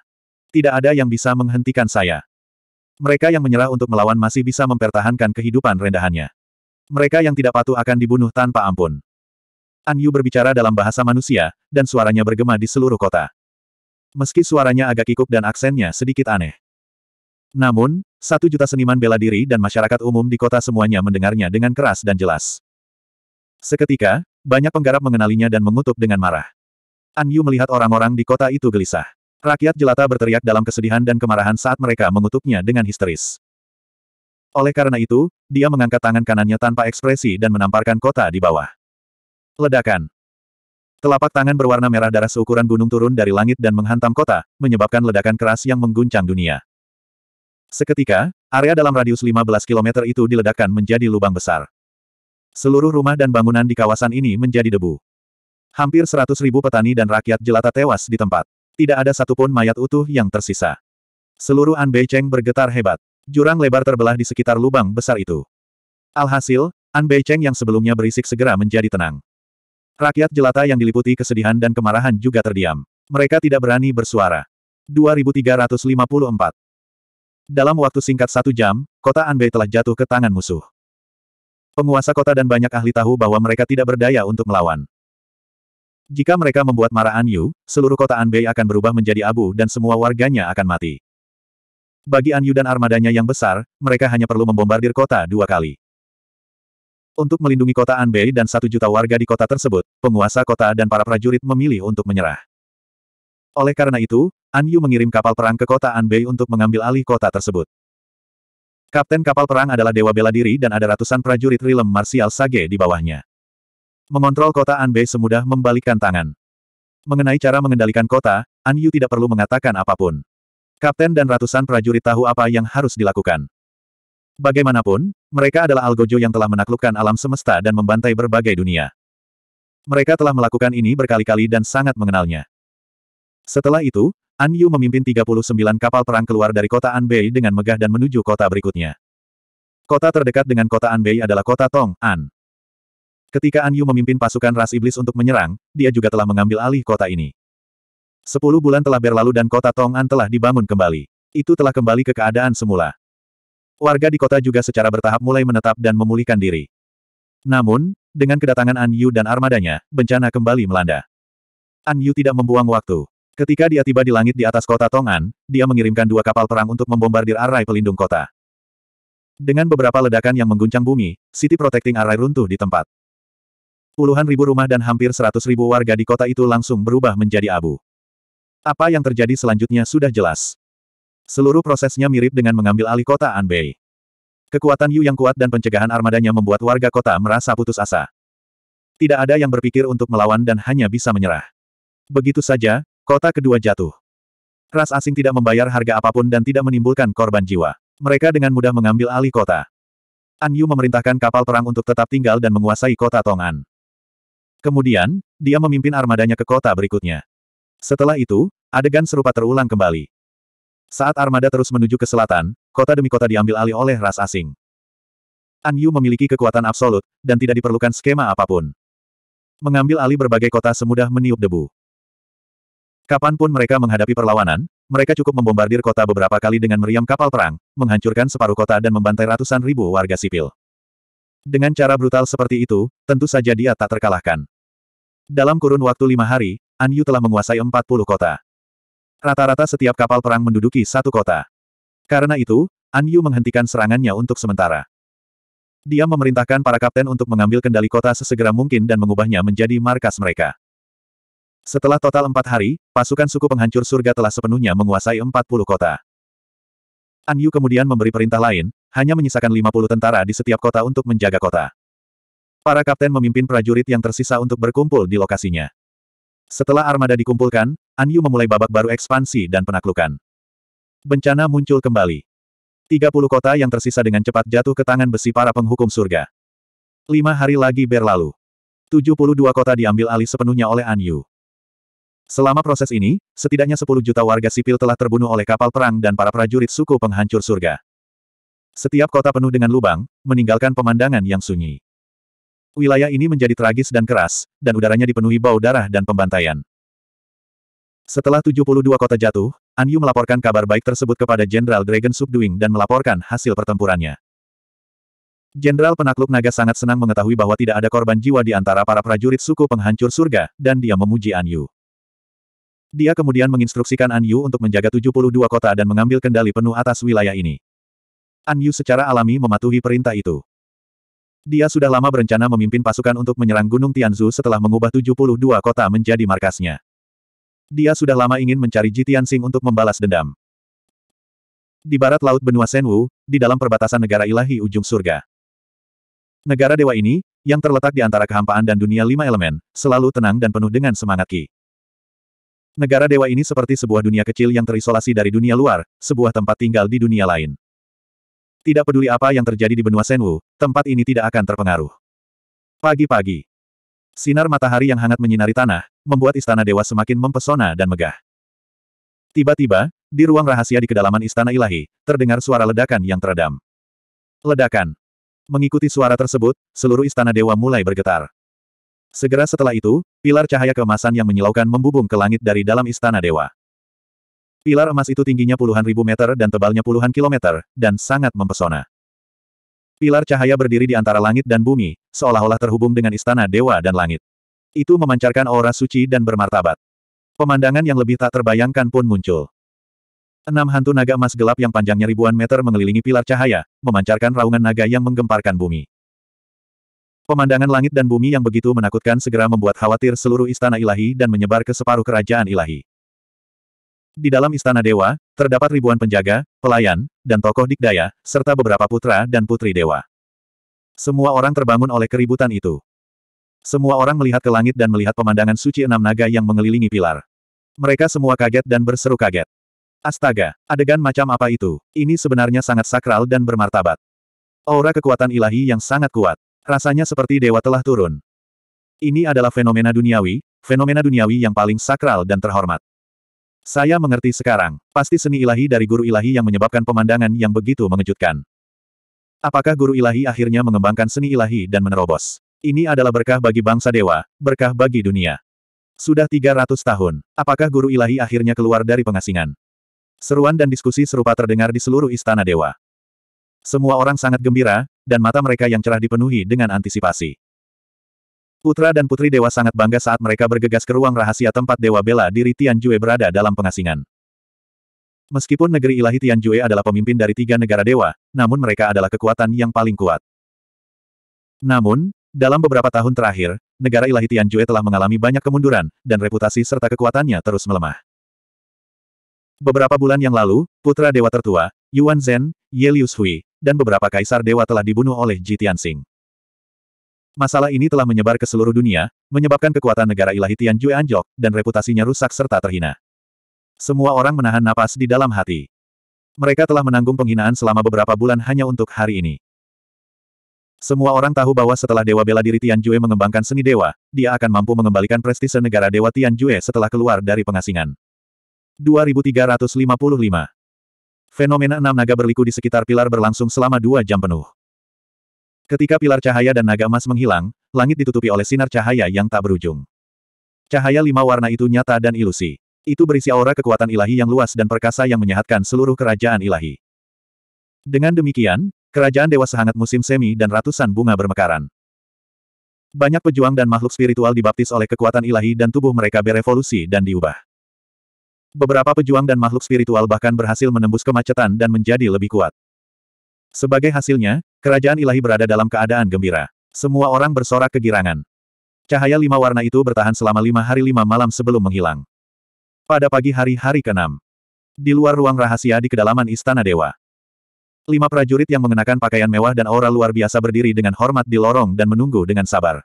Tidak ada yang bisa menghentikan saya. Mereka yang menyerah untuk melawan masih bisa mempertahankan kehidupan rendahannya. Mereka yang tidak patuh akan dibunuh tanpa ampun. An Yu berbicara dalam bahasa manusia, dan suaranya bergema di seluruh kota. Meski suaranya agak kikuk dan aksennya sedikit aneh. Namun, satu juta seniman bela diri dan masyarakat umum di kota semuanya mendengarnya dengan keras dan jelas. Seketika, banyak penggarap mengenalinya dan mengutuk dengan marah. An Yu melihat orang-orang di kota itu gelisah. Rakyat jelata berteriak dalam kesedihan dan kemarahan saat mereka mengutuknya dengan histeris. Oleh karena itu, dia mengangkat tangan kanannya tanpa ekspresi dan menamparkan kota di bawah. Ledakan. Telapak tangan berwarna merah darah seukuran gunung turun dari langit dan menghantam kota, menyebabkan ledakan keras yang mengguncang dunia. Seketika, area dalam radius 15 km itu diledakkan menjadi lubang besar. Seluruh rumah dan bangunan di kawasan ini menjadi debu. Hampir 100 ribu petani dan rakyat jelata tewas di tempat. Tidak ada satupun mayat utuh yang tersisa. Seluruh Anbei Cheng bergetar hebat. Jurang lebar terbelah di sekitar lubang besar itu. Alhasil, Anbei Cheng yang sebelumnya berisik segera menjadi tenang. Rakyat jelata yang diliputi kesedihan dan kemarahan juga terdiam. Mereka tidak berani bersuara. 2354 Dalam waktu singkat satu jam, kota Anbei telah jatuh ke tangan musuh. Penguasa kota dan banyak ahli tahu bahwa mereka tidak berdaya untuk melawan. Jika mereka membuat marah Anyu, seluruh kota Anbei akan berubah menjadi abu dan semua warganya akan mati. Bagi Anyu dan armadanya yang besar, mereka hanya perlu membombardir kota dua kali. Untuk melindungi kota Anbei dan satu juta warga di kota tersebut, penguasa kota dan para prajurit memilih untuk menyerah. Oleh karena itu, An Yu mengirim kapal perang ke kota Anbei untuk mengambil alih kota tersebut. Kapten kapal perang adalah dewa bela diri dan ada ratusan prajurit rilem marsial sage di bawahnya. Mengontrol kota Anbei semudah membalikkan tangan. Mengenai cara mengendalikan kota, An Yu tidak perlu mengatakan apapun. Kapten dan ratusan prajurit tahu apa yang harus dilakukan. Bagaimanapun, mereka adalah Algojo yang telah menaklukkan alam semesta dan membantai berbagai dunia. Mereka telah melakukan ini berkali-kali dan sangat mengenalnya. Setelah itu, An Yu memimpin 39 kapal perang keluar dari kota Anbei dengan megah dan menuju kota berikutnya. Kota terdekat dengan kota Anbei adalah kota Tong, An. Ketika An Yu memimpin pasukan ras iblis untuk menyerang, dia juga telah mengambil alih kota ini. Sepuluh bulan telah berlalu dan kota Tong An telah dibangun kembali. Itu telah kembali ke keadaan semula warga di kota juga secara bertahap mulai menetap dan memulihkan diri. Namun, dengan kedatangan An Yu dan armadanya, bencana kembali melanda. An Yu tidak membuang waktu. Ketika dia tiba di langit di atas kota Tongan, dia mengirimkan dua kapal perang untuk membombardir arai pelindung kota. Dengan beberapa ledakan yang mengguncang bumi, City Protecting Arai runtuh di tempat. Puluhan ribu rumah dan hampir seratus ribu warga di kota itu langsung berubah menjadi abu. Apa yang terjadi selanjutnya sudah jelas. Seluruh prosesnya mirip dengan mengambil alih kota Anbei. Kekuatan Yu yang kuat dan pencegahan armadanya membuat warga kota merasa putus asa. Tidak ada yang berpikir untuk melawan dan hanya bisa menyerah. Begitu saja, kota kedua jatuh. Ras asing tidak membayar harga apapun dan tidak menimbulkan korban jiwa. Mereka dengan mudah mengambil alih kota. An Yu memerintahkan kapal perang untuk tetap tinggal dan menguasai kota Tongan. Kemudian, dia memimpin armadanya ke kota berikutnya. Setelah itu, adegan serupa terulang kembali. Saat armada terus menuju ke selatan, kota demi kota diambil alih oleh ras asing. An Yu memiliki kekuatan absolut, dan tidak diperlukan skema apapun. Mengambil alih berbagai kota semudah meniup debu. Kapanpun mereka menghadapi perlawanan, mereka cukup membombardir kota beberapa kali dengan meriam kapal perang, menghancurkan separuh kota dan membantai ratusan ribu warga sipil. Dengan cara brutal seperti itu, tentu saja dia tak terkalahkan. Dalam kurun waktu lima hari, An Yu telah menguasai empat puluh kota. Rata-rata setiap kapal perang menduduki satu kota. Karena itu, An Yu menghentikan serangannya untuk sementara. Dia memerintahkan para kapten untuk mengambil kendali kota sesegera mungkin dan mengubahnya menjadi markas mereka. Setelah total empat hari, pasukan suku penghancur surga telah sepenuhnya menguasai empat puluh kota. An Yu kemudian memberi perintah lain, hanya menyisakan lima puluh tentara di setiap kota untuk menjaga kota. Para kapten memimpin prajurit yang tersisa untuk berkumpul di lokasinya. Setelah armada dikumpulkan, An Yu memulai babak baru ekspansi dan penaklukan. Bencana muncul kembali. 30 kota yang tersisa dengan cepat jatuh ke tangan besi para penghukum surga. Lima hari lagi berlalu. 72 kota diambil alih sepenuhnya oleh An Yu. Selama proses ini, setidaknya 10 juta warga sipil telah terbunuh oleh kapal perang dan para prajurit suku penghancur surga. Setiap kota penuh dengan lubang, meninggalkan pemandangan yang sunyi. Wilayah ini menjadi tragis dan keras, dan udaranya dipenuhi bau darah dan pembantaian. Setelah 72 kota jatuh, An Yu melaporkan kabar baik tersebut kepada Jenderal Dragon Subduing dan melaporkan hasil pertempurannya. Jenderal penakluk naga sangat senang mengetahui bahwa tidak ada korban jiwa di antara para prajurit suku penghancur surga, dan dia memuji An Yu. Dia kemudian menginstruksikan An Yu untuk menjaga 72 kota dan mengambil kendali penuh atas wilayah ini. An Yu secara alami mematuhi perintah itu. Dia sudah lama berencana memimpin pasukan untuk menyerang Gunung Tianzu setelah mengubah 72 kota menjadi markasnya. Dia sudah lama ingin mencari Jitian Sing untuk membalas dendam. Di barat laut benua Senwu, di dalam perbatasan negara ilahi ujung surga. Negara dewa ini, yang terletak di antara kehampaan dan dunia lima elemen, selalu tenang dan penuh dengan semangat Ki. Negara dewa ini seperti sebuah dunia kecil yang terisolasi dari dunia luar, sebuah tempat tinggal di dunia lain. Tidak peduli apa yang terjadi di benua Senwu, tempat ini tidak akan terpengaruh. Pagi-pagi. Sinar matahari yang hangat menyinari tanah, membuat istana dewa semakin mempesona dan megah. Tiba-tiba, di ruang rahasia di kedalaman istana ilahi, terdengar suara ledakan yang teredam. Ledakan. Mengikuti suara tersebut, seluruh istana dewa mulai bergetar. Segera setelah itu, pilar cahaya keemasan yang menyilaukan membubung ke langit dari dalam istana dewa. Pilar emas itu tingginya puluhan ribu meter dan tebalnya puluhan kilometer, dan sangat mempesona. Pilar cahaya berdiri di antara langit dan bumi, seolah-olah terhubung dengan istana dewa dan langit. Itu memancarkan aura suci dan bermartabat. Pemandangan yang lebih tak terbayangkan pun muncul. Enam hantu naga emas gelap yang panjangnya ribuan meter mengelilingi pilar cahaya, memancarkan raungan naga yang menggemparkan bumi. Pemandangan langit dan bumi yang begitu menakutkan segera membuat khawatir seluruh istana ilahi dan menyebar ke separuh kerajaan ilahi. Di dalam istana dewa, terdapat ribuan penjaga, pelayan, dan tokoh dikdaya, serta beberapa putra dan putri dewa. Semua orang terbangun oleh keributan itu. Semua orang melihat ke langit dan melihat pemandangan suci enam naga yang mengelilingi pilar. Mereka semua kaget dan berseru kaget. Astaga, adegan macam apa itu? Ini sebenarnya sangat sakral dan bermartabat. Aura kekuatan ilahi yang sangat kuat. Rasanya seperti dewa telah turun. Ini adalah fenomena duniawi, fenomena duniawi yang paling sakral dan terhormat. Saya mengerti sekarang, pasti seni ilahi dari guru ilahi yang menyebabkan pemandangan yang begitu mengejutkan. Apakah guru ilahi akhirnya mengembangkan seni ilahi dan menerobos? Ini adalah berkah bagi bangsa dewa, berkah bagi dunia. Sudah 300 tahun, apakah guru ilahi akhirnya keluar dari pengasingan? Seruan dan diskusi serupa terdengar di seluruh istana dewa. Semua orang sangat gembira, dan mata mereka yang cerah dipenuhi dengan antisipasi. Putra dan putri dewa sangat bangga saat mereka bergegas ke ruang rahasia tempat dewa bela diri Tianjue berada dalam pengasingan. Meskipun negeri ilahi Tianjue adalah pemimpin dari tiga negara dewa, namun mereka adalah kekuatan yang paling kuat. Namun, dalam beberapa tahun terakhir, negara ilahi Tianjue telah mengalami banyak kemunduran, dan reputasi serta kekuatannya terus melemah. Beberapa bulan yang lalu, putra dewa tertua, Yuan Zhen, Ye Liu dan beberapa kaisar dewa telah dibunuh oleh Ji Tianxing. Masalah ini telah menyebar ke seluruh dunia, menyebabkan kekuatan negara ilahi Tian Jue anjlok, dan reputasinya rusak serta terhina. Semua orang menahan napas di dalam hati. Mereka telah menanggung penghinaan selama beberapa bulan hanya untuk hari ini. Semua orang tahu bahwa setelah Dewa Bela Diri Tian mengembangkan seni dewa, dia akan mampu mengembalikan prestise negara Dewa Tian setelah keluar dari pengasingan. 2355 Fenomena enam naga berliku di sekitar pilar berlangsung selama dua jam penuh. Ketika pilar cahaya dan naga emas menghilang, langit ditutupi oleh sinar cahaya yang tak berujung. Cahaya lima warna itu nyata dan ilusi. Itu berisi aura kekuatan ilahi yang luas dan perkasa yang menyehatkan seluruh kerajaan ilahi. Dengan demikian, kerajaan dewa sangat musim semi dan ratusan bunga bermekaran. Banyak pejuang dan makhluk spiritual dibaptis oleh kekuatan ilahi dan tubuh mereka berevolusi dan diubah. Beberapa pejuang dan makhluk spiritual bahkan berhasil menembus kemacetan dan menjadi lebih kuat. Sebagai hasilnya, Kerajaan ilahi berada dalam keadaan gembira. Semua orang bersorak kegirangan. Cahaya lima warna itu bertahan selama lima hari lima malam sebelum menghilang. Pada pagi hari hari ke-6. di luar ruang rahasia di kedalaman Istana Dewa, lima prajurit yang mengenakan pakaian mewah dan aura luar biasa berdiri dengan hormat di lorong dan menunggu dengan sabar.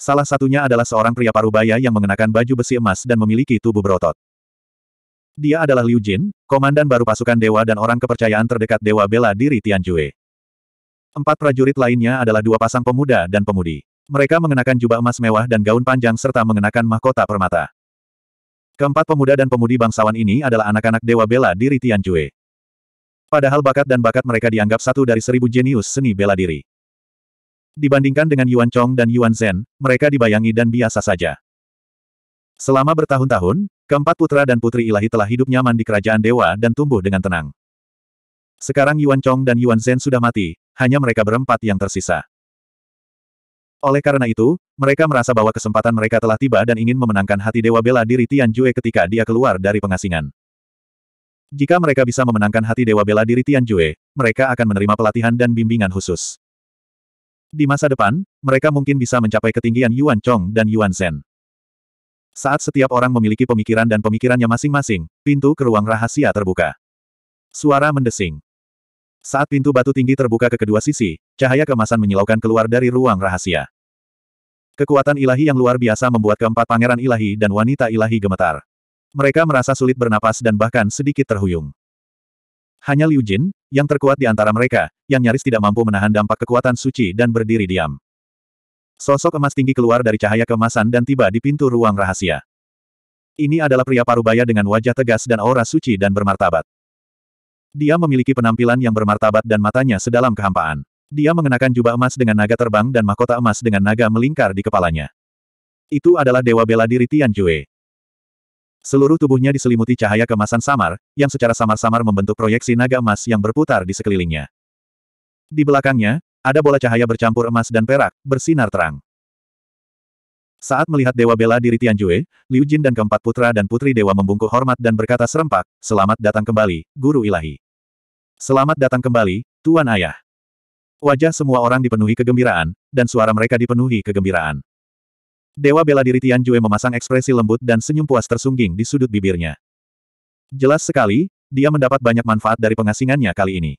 Salah satunya adalah seorang pria parubaya yang mengenakan baju besi emas dan memiliki tubuh berotot. Dia adalah Liu Jin, komandan baru pasukan dewa dan orang kepercayaan terdekat dewa bela diri Tianjue. Empat prajurit lainnya adalah dua pasang pemuda dan pemudi. Mereka mengenakan jubah emas mewah dan gaun panjang serta mengenakan mahkota permata. Keempat pemuda dan pemudi bangsawan ini adalah anak-anak dewa bela diri Tianjue. Padahal bakat dan bakat mereka dianggap satu dari seribu jenius seni bela diri. Dibandingkan dengan Yuan Chong dan Yuan Zhen, mereka dibayangi dan biasa saja. Selama bertahun-tahun, keempat putra dan putri ilahi telah hidup nyaman di kerajaan dewa dan tumbuh dengan tenang. Sekarang Yuan Chong dan Yuan Zhen sudah mati, hanya mereka berempat yang tersisa. Oleh karena itu, mereka merasa bahwa kesempatan mereka telah tiba dan ingin memenangkan hati Dewa Bela diri Tian Jue ketika dia keluar dari pengasingan. Jika mereka bisa memenangkan hati Dewa Bela diri Tian Jue, mereka akan menerima pelatihan dan bimbingan khusus. Di masa depan, mereka mungkin bisa mencapai ketinggian Yuan Chong dan Yuan Zhen. Saat setiap orang memiliki pemikiran dan pemikirannya masing-masing, pintu ke ruang rahasia terbuka. Suara mendesing. Saat pintu batu tinggi terbuka ke kedua sisi, cahaya kemasan menyilaukan keluar dari ruang rahasia. Kekuatan ilahi yang luar biasa membuat keempat pangeran ilahi dan wanita ilahi gemetar. Mereka merasa sulit bernapas dan bahkan sedikit terhuyung. Hanya Liu Jin, yang terkuat di antara mereka, yang nyaris tidak mampu menahan dampak kekuatan suci dan berdiri diam. Sosok emas tinggi keluar dari cahaya kemasan dan tiba di pintu ruang rahasia. Ini adalah pria parubaya dengan wajah tegas dan aura suci dan bermartabat. Dia memiliki penampilan yang bermartabat dan matanya sedalam kehampaan. Dia mengenakan jubah emas dengan naga terbang dan mahkota emas dengan naga melingkar di kepalanya. Itu adalah dewa bela diri Tian Jue. Seluruh tubuhnya diselimuti cahaya kemasan samar, yang secara samar-samar membentuk proyeksi naga emas yang berputar di sekelilingnya. Di belakangnya, ada bola cahaya bercampur emas dan perak, bersinar terang. Saat melihat Dewa Bela diri Tian Jue, Liu Jin dan keempat putra dan putri Dewa membungkuk hormat dan berkata serempak, Selamat datang kembali, Guru Ilahi. Selamat datang kembali, Tuan Ayah. Wajah semua orang dipenuhi kegembiraan, dan suara mereka dipenuhi kegembiraan. Dewa bela diri Tian Jue memasang ekspresi lembut dan senyum puas tersungging di sudut bibirnya. Jelas sekali, dia mendapat banyak manfaat dari pengasingannya kali ini.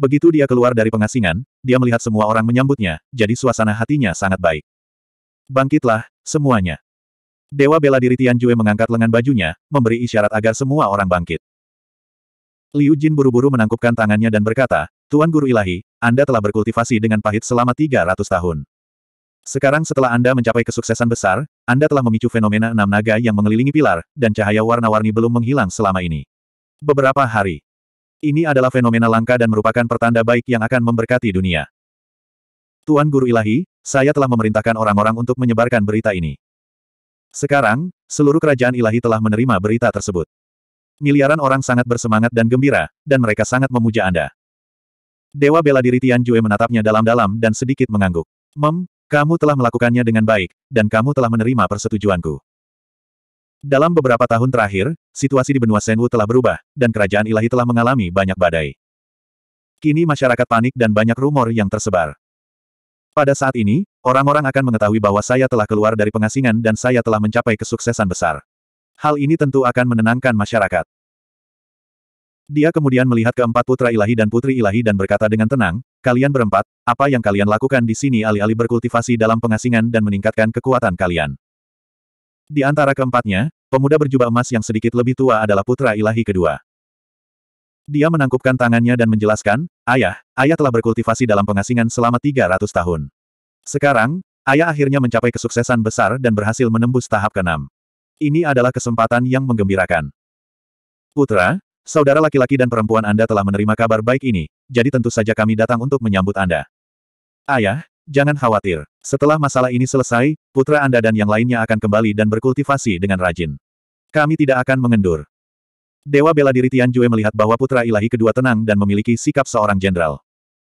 Begitu dia keluar dari pengasingan, dia melihat semua orang menyambutnya, jadi suasana hatinya sangat baik. Bangkitlah, semuanya. Dewa bela diri Tian Jue mengangkat lengan bajunya, memberi isyarat agar semua orang bangkit. Liu Jin buru-buru menangkupkan tangannya dan berkata, Tuan Guru Ilahi, Anda telah berkultivasi dengan pahit selama 300 tahun. Sekarang setelah Anda mencapai kesuksesan besar, Anda telah memicu fenomena enam naga yang mengelilingi pilar, dan cahaya warna-warni belum menghilang selama ini. Beberapa hari. Ini adalah fenomena langka dan merupakan pertanda baik yang akan memberkati dunia. Tuan Guru Ilahi, saya telah memerintahkan orang-orang untuk menyebarkan berita ini. Sekarang, seluruh kerajaan ilahi telah menerima berita tersebut miliaran orang sangat bersemangat dan gembira, dan mereka sangat memuja Anda. Dewa bela diri Tian Jue menatapnya dalam-dalam dan sedikit mengangguk. Mem, kamu telah melakukannya dengan baik, dan kamu telah menerima persetujuanku. Dalam beberapa tahun terakhir, situasi di benua Senwu telah berubah, dan kerajaan ilahi telah mengalami banyak badai. Kini masyarakat panik dan banyak rumor yang tersebar. Pada saat ini, orang-orang akan mengetahui bahwa saya telah keluar dari pengasingan dan saya telah mencapai kesuksesan besar. Hal ini tentu akan menenangkan masyarakat. Dia kemudian melihat keempat putra ilahi dan putri ilahi dan berkata dengan tenang, kalian berempat, apa yang kalian lakukan di sini alih-alih berkultivasi dalam pengasingan dan meningkatkan kekuatan kalian. Di antara keempatnya, pemuda berjubah emas yang sedikit lebih tua adalah putra ilahi kedua. Dia menangkupkan tangannya dan menjelaskan, Ayah, Ayah telah berkultivasi dalam pengasingan selama 300 tahun. Sekarang, Ayah akhirnya mencapai kesuksesan besar dan berhasil menembus tahap keenam ini adalah kesempatan yang menggembirakan. Putra, saudara laki-laki dan perempuan Anda telah menerima kabar baik ini, jadi tentu saja kami datang untuk menyambut Anda. Ayah, jangan khawatir. Setelah masalah ini selesai, putra Anda dan yang lainnya akan kembali dan berkultivasi dengan rajin. Kami tidak akan mengendur. Dewa bela diri Tianjue melihat bahwa putra ilahi kedua tenang dan memiliki sikap seorang jenderal.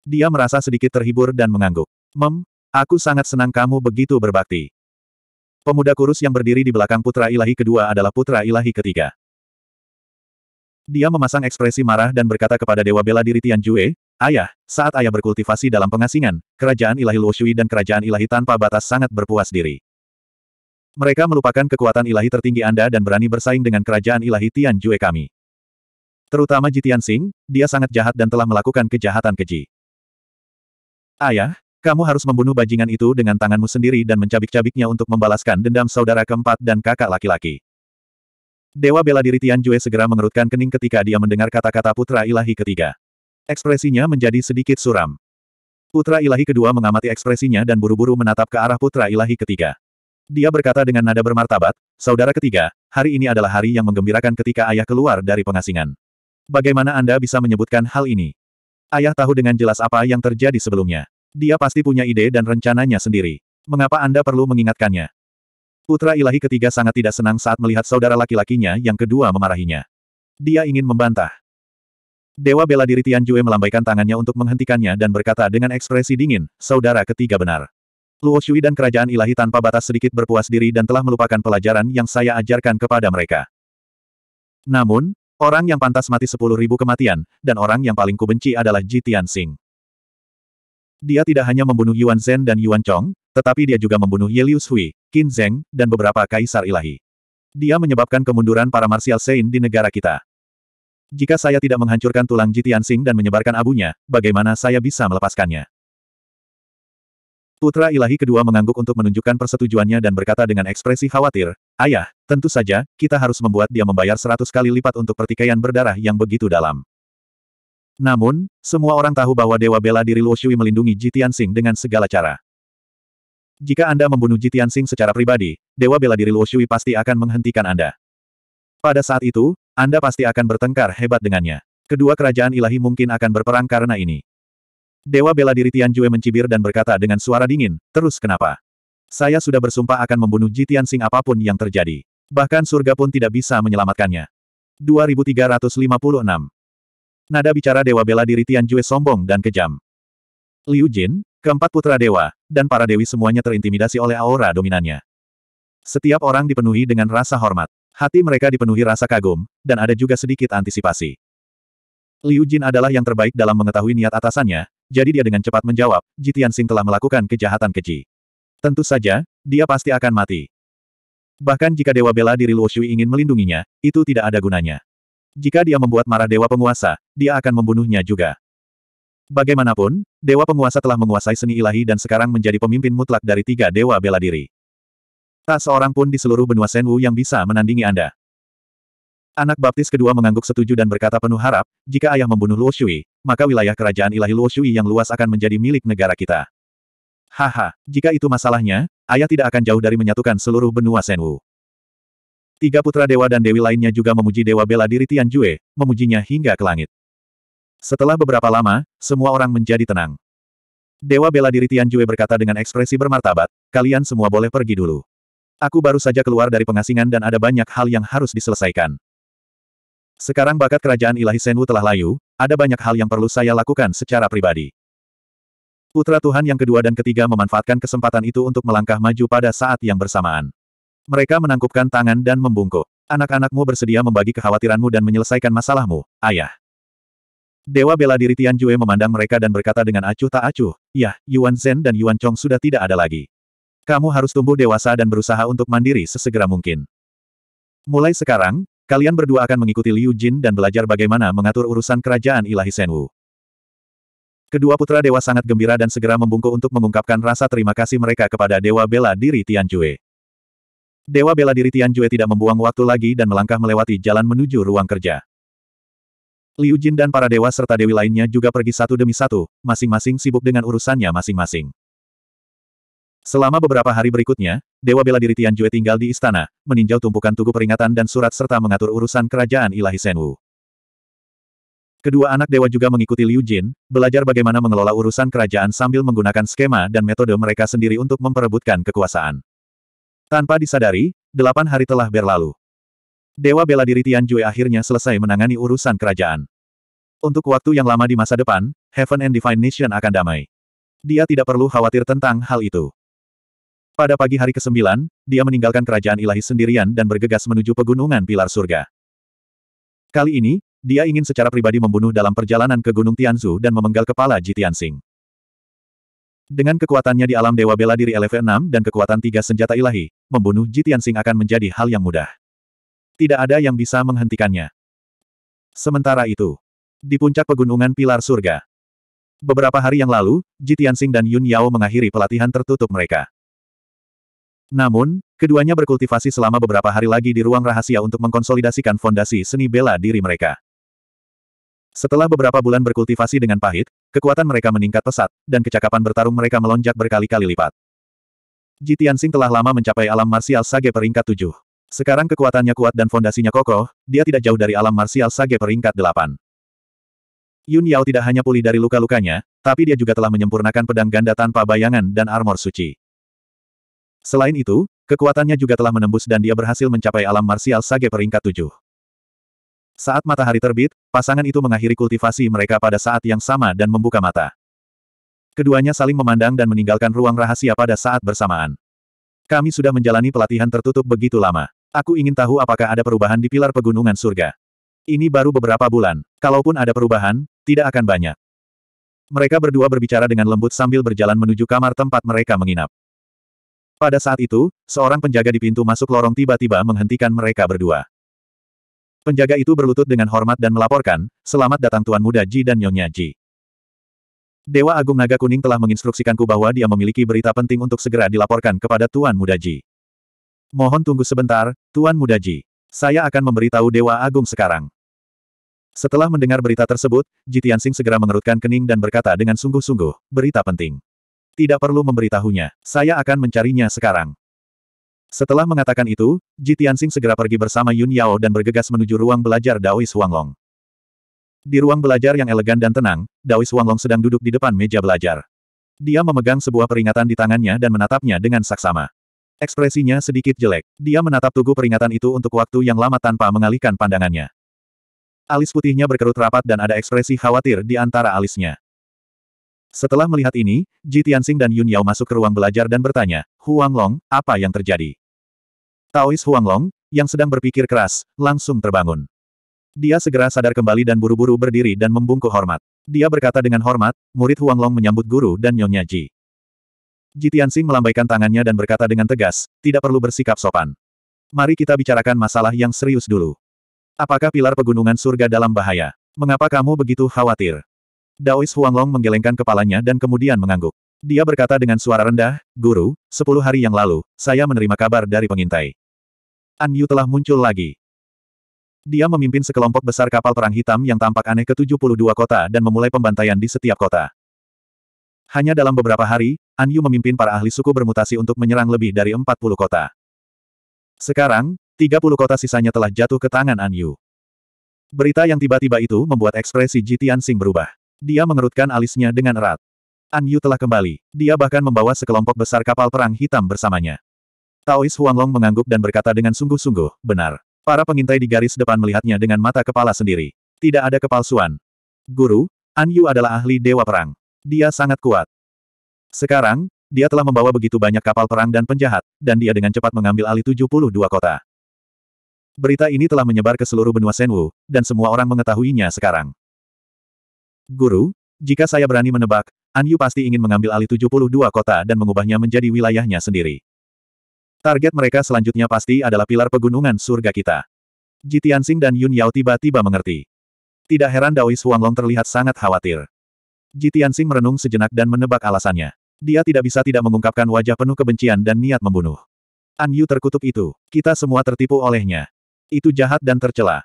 Dia merasa sedikit terhibur dan mengangguk. Mem, aku sangat senang kamu begitu berbakti. Pemuda kurus yang berdiri di belakang putra ilahi kedua adalah putra ilahi ketiga. Dia memasang ekspresi marah dan berkata kepada Dewa Bela Diri Tian Jue, Ayah, saat ayah berkultivasi dalam pengasingan, kerajaan ilahi Luoshui dan kerajaan ilahi tanpa batas sangat berpuas diri. Mereka melupakan kekuatan ilahi tertinggi Anda dan berani bersaing dengan kerajaan ilahi Tian Jue kami. Terutama Jitian Sing, dia sangat jahat dan telah melakukan kejahatan keji. Ayah, kamu harus membunuh bajingan itu dengan tanganmu sendiri dan mencabik-cabiknya untuk membalaskan dendam saudara keempat dan kakak laki-laki. Dewa bela diri Tian Jue segera mengerutkan kening ketika dia mendengar kata-kata putra ilahi ketiga. Ekspresinya menjadi sedikit suram. Putra ilahi kedua mengamati ekspresinya dan buru-buru menatap ke arah putra ilahi ketiga. Dia berkata dengan nada bermartabat, Saudara ketiga, hari ini adalah hari yang menggembirakan ketika ayah keluar dari pengasingan. Bagaimana Anda bisa menyebutkan hal ini? Ayah tahu dengan jelas apa yang terjadi sebelumnya. Dia pasti punya ide dan rencananya sendiri. Mengapa Anda perlu mengingatkannya? Putra ilahi ketiga sangat tidak senang saat melihat saudara laki-lakinya yang kedua memarahinya. Dia ingin membantah. Dewa bela diri Tian Jue melambaikan tangannya untuk menghentikannya dan berkata dengan ekspresi dingin, saudara ketiga benar. Luo Shui dan kerajaan ilahi tanpa batas sedikit berpuas diri dan telah melupakan pelajaran yang saya ajarkan kepada mereka. Namun, orang yang pantas mati sepuluh ribu kematian, dan orang yang paling kubenci adalah Ji Tian Xing. Dia tidak hanya membunuh Yuan Zhen dan Yuan Chong, tetapi dia juga membunuh Ye Liu Sui, Qin Zheng, dan beberapa kaisar ilahi. Dia menyebabkan kemunduran para Martial Sein di negara kita. Jika saya tidak menghancurkan tulang Jitian Sing dan menyebarkan abunya, bagaimana saya bisa melepaskannya? Putra ilahi kedua mengangguk untuk menunjukkan persetujuannya dan berkata dengan ekspresi khawatir, Ayah, tentu saja, kita harus membuat dia membayar seratus kali lipat untuk pertikaian berdarah yang begitu dalam. Namun, semua orang tahu bahwa Dewa Bela Diri Luo Shui melindungi Jitian dengan segala cara. Jika Anda membunuh Jitian secara pribadi, Dewa Bela Diri Luo Shui pasti akan menghentikan Anda. Pada saat itu, Anda pasti akan bertengkar hebat dengannya. Kedua kerajaan ilahi mungkin akan berperang karena ini. Dewa Bela Diri Tianjue mencibir dan berkata dengan suara dingin, terus kenapa? Saya sudah bersumpah akan membunuh Jitian apapun yang terjadi. Bahkan surga pun tidak bisa menyelamatkannya. 2356 Nada bicara dewa bela diri Jue sombong dan kejam. Liu Jin, keempat putra dewa, dan para dewi semuanya terintimidasi oleh aura dominannya. Setiap orang dipenuhi dengan rasa hormat. Hati mereka dipenuhi rasa kagum, dan ada juga sedikit antisipasi. Liu Jin adalah yang terbaik dalam mengetahui niat atasannya, jadi dia dengan cepat menjawab, Jitian Sing telah melakukan kejahatan keji. Tentu saja, dia pasti akan mati. Bahkan jika Dewa Bela diri Luo Shui ingin melindunginya, itu tidak ada gunanya jika dia membuat marah Dewa Penguasa, dia akan membunuhnya juga. Bagaimanapun, Dewa Penguasa telah menguasai seni ilahi dan sekarang menjadi pemimpin mutlak dari tiga Dewa Bela Diri. Tak seorang pun di seluruh benua Senwu yang bisa menandingi Anda. Anak baptis kedua mengangguk setuju dan berkata penuh harap, jika ayah membunuh Luo Shui, maka wilayah kerajaan ilahi Luo Shui yang luas akan menjadi milik negara kita. Haha, jika itu masalahnya, ayah tidak akan jauh dari menyatukan seluruh benua Senwu. Tiga putra dewa dan dewi lainnya juga memuji dewa bela diri Jue, memujinya hingga ke langit. Setelah beberapa lama, semua orang menjadi tenang. Dewa bela diri Jue berkata dengan ekspresi bermartabat, kalian semua boleh pergi dulu. Aku baru saja keluar dari pengasingan dan ada banyak hal yang harus diselesaikan. Sekarang bakat kerajaan ilahi Senwu telah layu, ada banyak hal yang perlu saya lakukan secara pribadi. Putra Tuhan yang kedua dan ketiga memanfaatkan kesempatan itu untuk melangkah maju pada saat yang bersamaan. Mereka menangkupkan tangan dan membungkuk. Anak-anakmu bersedia membagi kekhawatiranmu dan menyelesaikan masalahmu, ayah. Dewa bela diri Tian Jue memandang mereka dan berkata dengan acuh tak acuh, Yah, Yuan Zhen dan Yuan Chong sudah tidak ada lagi. Kamu harus tumbuh dewasa dan berusaha untuk mandiri sesegera mungkin. Mulai sekarang, kalian berdua akan mengikuti Liu Jin dan belajar bagaimana mengatur urusan kerajaan ilahi Senwu. Kedua putra dewa sangat gembira dan segera membungkuk untuk mengungkapkan rasa terima kasih mereka kepada dewa bela diri Tian Jue. Dewa bela diri Tianjue tidak membuang waktu lagi dan melangkah melewati jalan menuju ruang kerja. Liu Jin dan para dewa serta dewi lainnya juga pergi satu demi satu, masing-masing sibuk dengan urusannya masing-masing. Selama beberapa hari berikutnya, Dewa Bela Diri Tianjue tinggal di istana, meninjau tumpukan tugu peringatan dan surat serta mengatur urusan kerajaan ilahi Senwu. Kedua anak dewa juga mengikuti Liu Jin, belajar bagaimana mengelola urusan kerajaan sambil menggunakan skema dan metode mereka sendiri untuk memperebutkan kekuasaan. Tanpa disadari, delapan hari telah berlalu. Dewa bela diri Tianzhu akhirnya selesai menangani urusan kerajaan. Untuk waktu yang lama di masa depan, Heaven and Divine Nation akan damai. Dia tidak perlu khawatir tentang hal itu. Pada pagi hari ke-9, dia meninggalkan kerajaan ilahi sendirian dan bergegas menuju pegunungan pilar surga. Kali ini, dia ingin secara pribadi membunuh dalam perjalanan ke Gunung Tianzu dan memenggal kepala Ji Tianxing. Dengan kekuatannya di alam Dewa Bela Diri level 6 dan kekuatan tiga senjata ilahi, membunuh Jitian Sing akan menjadi hal yang mudah. Tidak ada yang bisa menghentikannya. Sementara itu, di puncak pegunungan Pilar Surga, beberapa hari yang lalu, Jitian Sing dan Yun Yao mengakhiri pelatihan tertutup mereka. Namun, keduanya berkultivasi selama beberapa hari lagi di ruang rahasia untuk mengkonsolidasikan fondasi seni bela diri mereka. Setelah beberapa bulan berkultivasi dengan pahit, kekuatan mereka meningkat pesat, dan kecakapan bertarung mereka melonjak berkali-kali lipat. Ji telah lama mencapai alam marsial sage peringkat 7. Sekarang kekuatannya kuat dan fondasinya kokoh, dia tidak jauh dari alam marsial sage peringkat 8. Yun Yao tidak hanya pulih dari luka-lukanya, tapi dia juga telah menyempurnakan pedang ganda tanpa bayangan dan armor suci. Selain itu, kekuatannya juga telah menembus dan dia berhasil mencapai alam marsial sage peringkat 7. Saat matahari terbit, pasangan itu mengakhiri kultivasi mereka pada saat yang sama dan membuka mata. Keduanya saling memandang dan meninggalkan ruang rahasia pada saat bersamaan. Kami sudah menjalani pelatihan tertutup begitu lama. Aku ingin tahu apakah ada perubahan di pilar pegunungan surga. Ini baru beberapa bulan. Kalaupun ada perubahan, tidak akan banyak. Mereka berdua berbicara dengan lembut sambil berjalan menuju kamar tempat mereka menginap. Pada saat itu, seorang penjaga di pintu masuk lorong tiba-tiba menghentikan mereka berdua. Penjaga itu berlutut dengan hormat dan melaporkan, selamat datang Tuan Muda Ji dan Nyonya Ji. Dewa Agung Naga Kuning telah menginstruksikanku bahwa dia memiliki berita penting untuk segera dilaporkan kepada Tuan Muda Ji. Mohon tunggu sebentar, Tuan Muda Ji. Saya akan memberitahu Dewa Agung sekarang. Setelah mendengar berita tersebut, Ji Tianxing segera mengerutkan kening dan berkata dengan sungguh-sungguh, berita penting. Tidak perlu memberitahunya, saya akan mencarinya sekarang. Setelah mengatakan itu, Ji Tianxing segera pergi bersama Yun Yao dan bergegas menuju ruang belajar Daois Huanglong. Di ruang belajar yang elegan dan tenang, Daois Huanglong sedang duduk di depan meja belajar. Dia memegang sebuah peringatan di tangannya dan menatapnya dengan saksama. Ekspresinya sedikit jelek. Dia menatap tugu peringatan itu untuk waktu yang lama tanpa mengalihkan pandangannya. Alis putihnya berkerut rapat dan ada ekspresi khawatir di antara alisnya. Setelah melihat ini, Ji Tianxing dan Yun Yao masuk ke ruang belajar dan bertanya, Huang Long, apa yang terjadi? Taois Huang Long, yang sedang berpikir keras, langsung terbangun. Dia segera sadar kembali dan buru-buru berdiri dan membungkuk hormat. Dia berkata dengan hormat, murid Huang Long menyambut guru dan Nyonya Ji. Ji Tianxing melambaikan tangannya dan berkata dengan tegas, tidak perlu bersikap sopan. Mari kita bicarakan masalah yang serius dulu. Apakah pilar pegunungan surga dalam bahaya? Mengapa kamu begitu khawatir? Daois Huanglong menggelengkan kepalanya dan kemudian mengangguk. Dia berkata dengan suara rendah, Guru, sepuluh hari yang lalu, saya menerima kabar dari pengintai. An Yu telah muncul lagi. Dia memimpin sekelompok besar kapal perang hitam yang tampak aneh ke 72 kota dan memulai pembantaian di setiap kota. Hanya dalam beberapa hari, An Yu memimpin para ahli suku bermutasi untuk menyerang lebih dari 40 kota. Sekarang, 30 kota sisanya telah jatuh ke tangan An Yu. Berita yang tiba-tiba itu membuat ekspresi Jitian Sing berubah. Dia mengerutkan alisnya dengan erat. An Yu telah kembali. Dia bahkan membawa sekelompok besar kapal perang hitam bersamanya. Taois Huanglong mengangguk dan berkata dengan sungguh-sungguh, benar. Para pengintai di garis depan melihatnya dengan mata kepala sendiri. Tidak ada kepalsuan. Guru, An Yu adalah ahli dewa perang. Dia sangat kuat. Sekarang, dia telah membawa begitu banyak kapal perang dan penjahat, dan dia dengan cepat mengambil alih 72 kota. Berita ini telah menyebar ke seluruh benua Senwu, dan semua orang mengetahuinya sekarang. Guru, jika saya berani menebak, An Yu pasti ingin mengambil alih 72 kota dan mengubahnya menjadi wilayahnya sendiri. Target mereka selanjutnya pasti adalah pilar pegunungan surga kita. Ji Tianxing dan Yun Yao tiba-tiba mengerti. Tidak heran Daois Huanglong terlihat sangat khawatir. Ji Tianxing merenung sejenak dan menebak alasannya. Dia tidak bisa tidak mengungkapkan wajah penuh kebencian dan niat membunuh. An Yu terkutuk itu. Kita semua tertipu olehnya. Itu jahat dan tercela.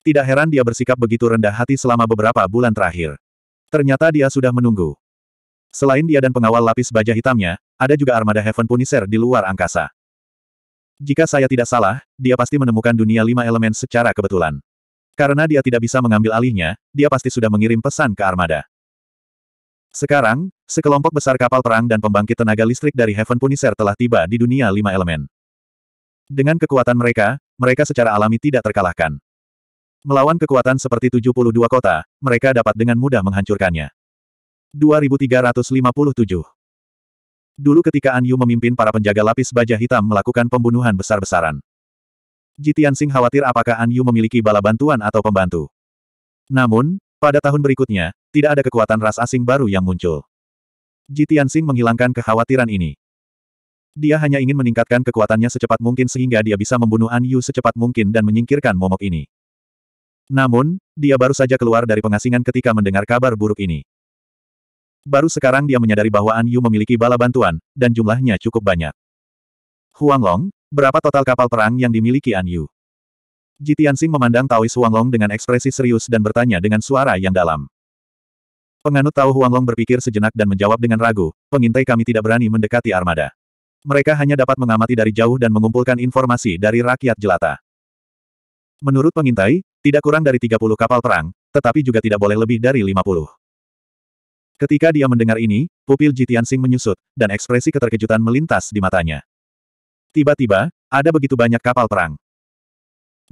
Tidak heran dia bersikap begitu rendah hati selama beberapa bulan terakhir. Ternyata dia sudah menunggu. Selain dia dan pengawal lapis baja hitamnya, ada juga armada Heaven Punisher di luar angkasa. Jika saya tidak salah, dia pasti menemukan dunia lima elemen secara kebetulan. Karena dia tidak bisa mengambil alihnya, dia pasti sudah mengirim pesan ke armada. Sekarang, sekelompok besar kapal perang dan pembangkit tenaga listrik dari Heaven Punisher telah tiba di dunia lima elemen. Dengan kekuatan mereka, mereka secara alami tidak terkalahkan. Melawan kekuatan seperti 72 kota, mereka dapat dengan mudah menghancurkannya. 2357 Dulu ketika An Yu memimpin para penjaga lapis baja hitam melakukan pembunuhan besar-besaran. Jitian Sing khawatir apakah An Yu memiliki bala bantuan atau pembantu. Namun, pada tahun berikutnya, tidak ada kekuatan ras asing baru yang muncul. Jitian Sing menghilangkan kekhawatiran ini. Dia hanya ingin meningkatkan kekuatannya secepat mungkin sehingga dia bisa membunuh An Yu secepat mungkin dan menyingkirkan momok ini. Namun, dia baru saja keluar dari pengasingan ketika mendengar kabar buruk ini. Baru sekarang dia menyadari bahwa An Yu memiliki bala bantuan, dan jumlahnya cukup banyak. Huang Long, berapa total kapal perang yang dimiliki An Yu? Ji Tianxing memandang Taois Long dengan ekspresi serius dan bertanya dengan suara yang dalam. Penganut Tao Long berpikir sejenak dan menjawab dengan ragu, pengintai kami tidak berani mendekati armada. Mereka hanya dapat mengamati dari jauh dan mengumpulkan informasi dari rakyat jelata. Menurut pengintai, tidak kurang dari 30 kapal perang, tetapi juga tidak boleh lebih dari 50. Ketika dia mendengar ini, pupil Jitiansing menyusut, dan ekspresi keterkejutan melintas di matanya. Tiba-tiba, ada begitu banyak kapal perang.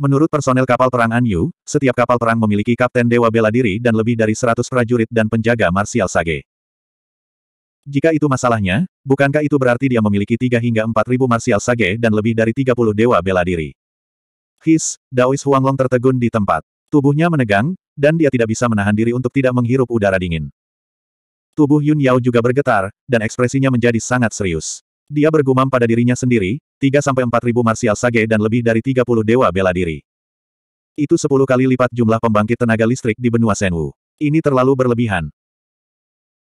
Menurut personel kapal perang An Yu, setiap kapal perang memiliki kapten dewa bela diri dan lebih dari 100 prajurit dan penjaga marsial sage. Jika itu masalahnya, bukankah itu berarti dia memiliki 3 hingga 4 ribu marsial sage dan lebih dari 30 dewa bela diri? His, Daois Huanglong tertegun di tempat. Tubuhnya menegang, dan dia tidak bisa menahan diri untuk tidak menghirup udara dingin. Tubuh Yun Yao juga bergetar, dan ekspresinya menjadi sangat serius. Dia bergumam pada dirinya sendiri, 3-4 ribu marsial sage dan lebih dari 30 dewa bela diri. Itu 10 kali lipat jumlah pembangkit tenaga listrik di benua Senwu. Ini terlalu berlebihan.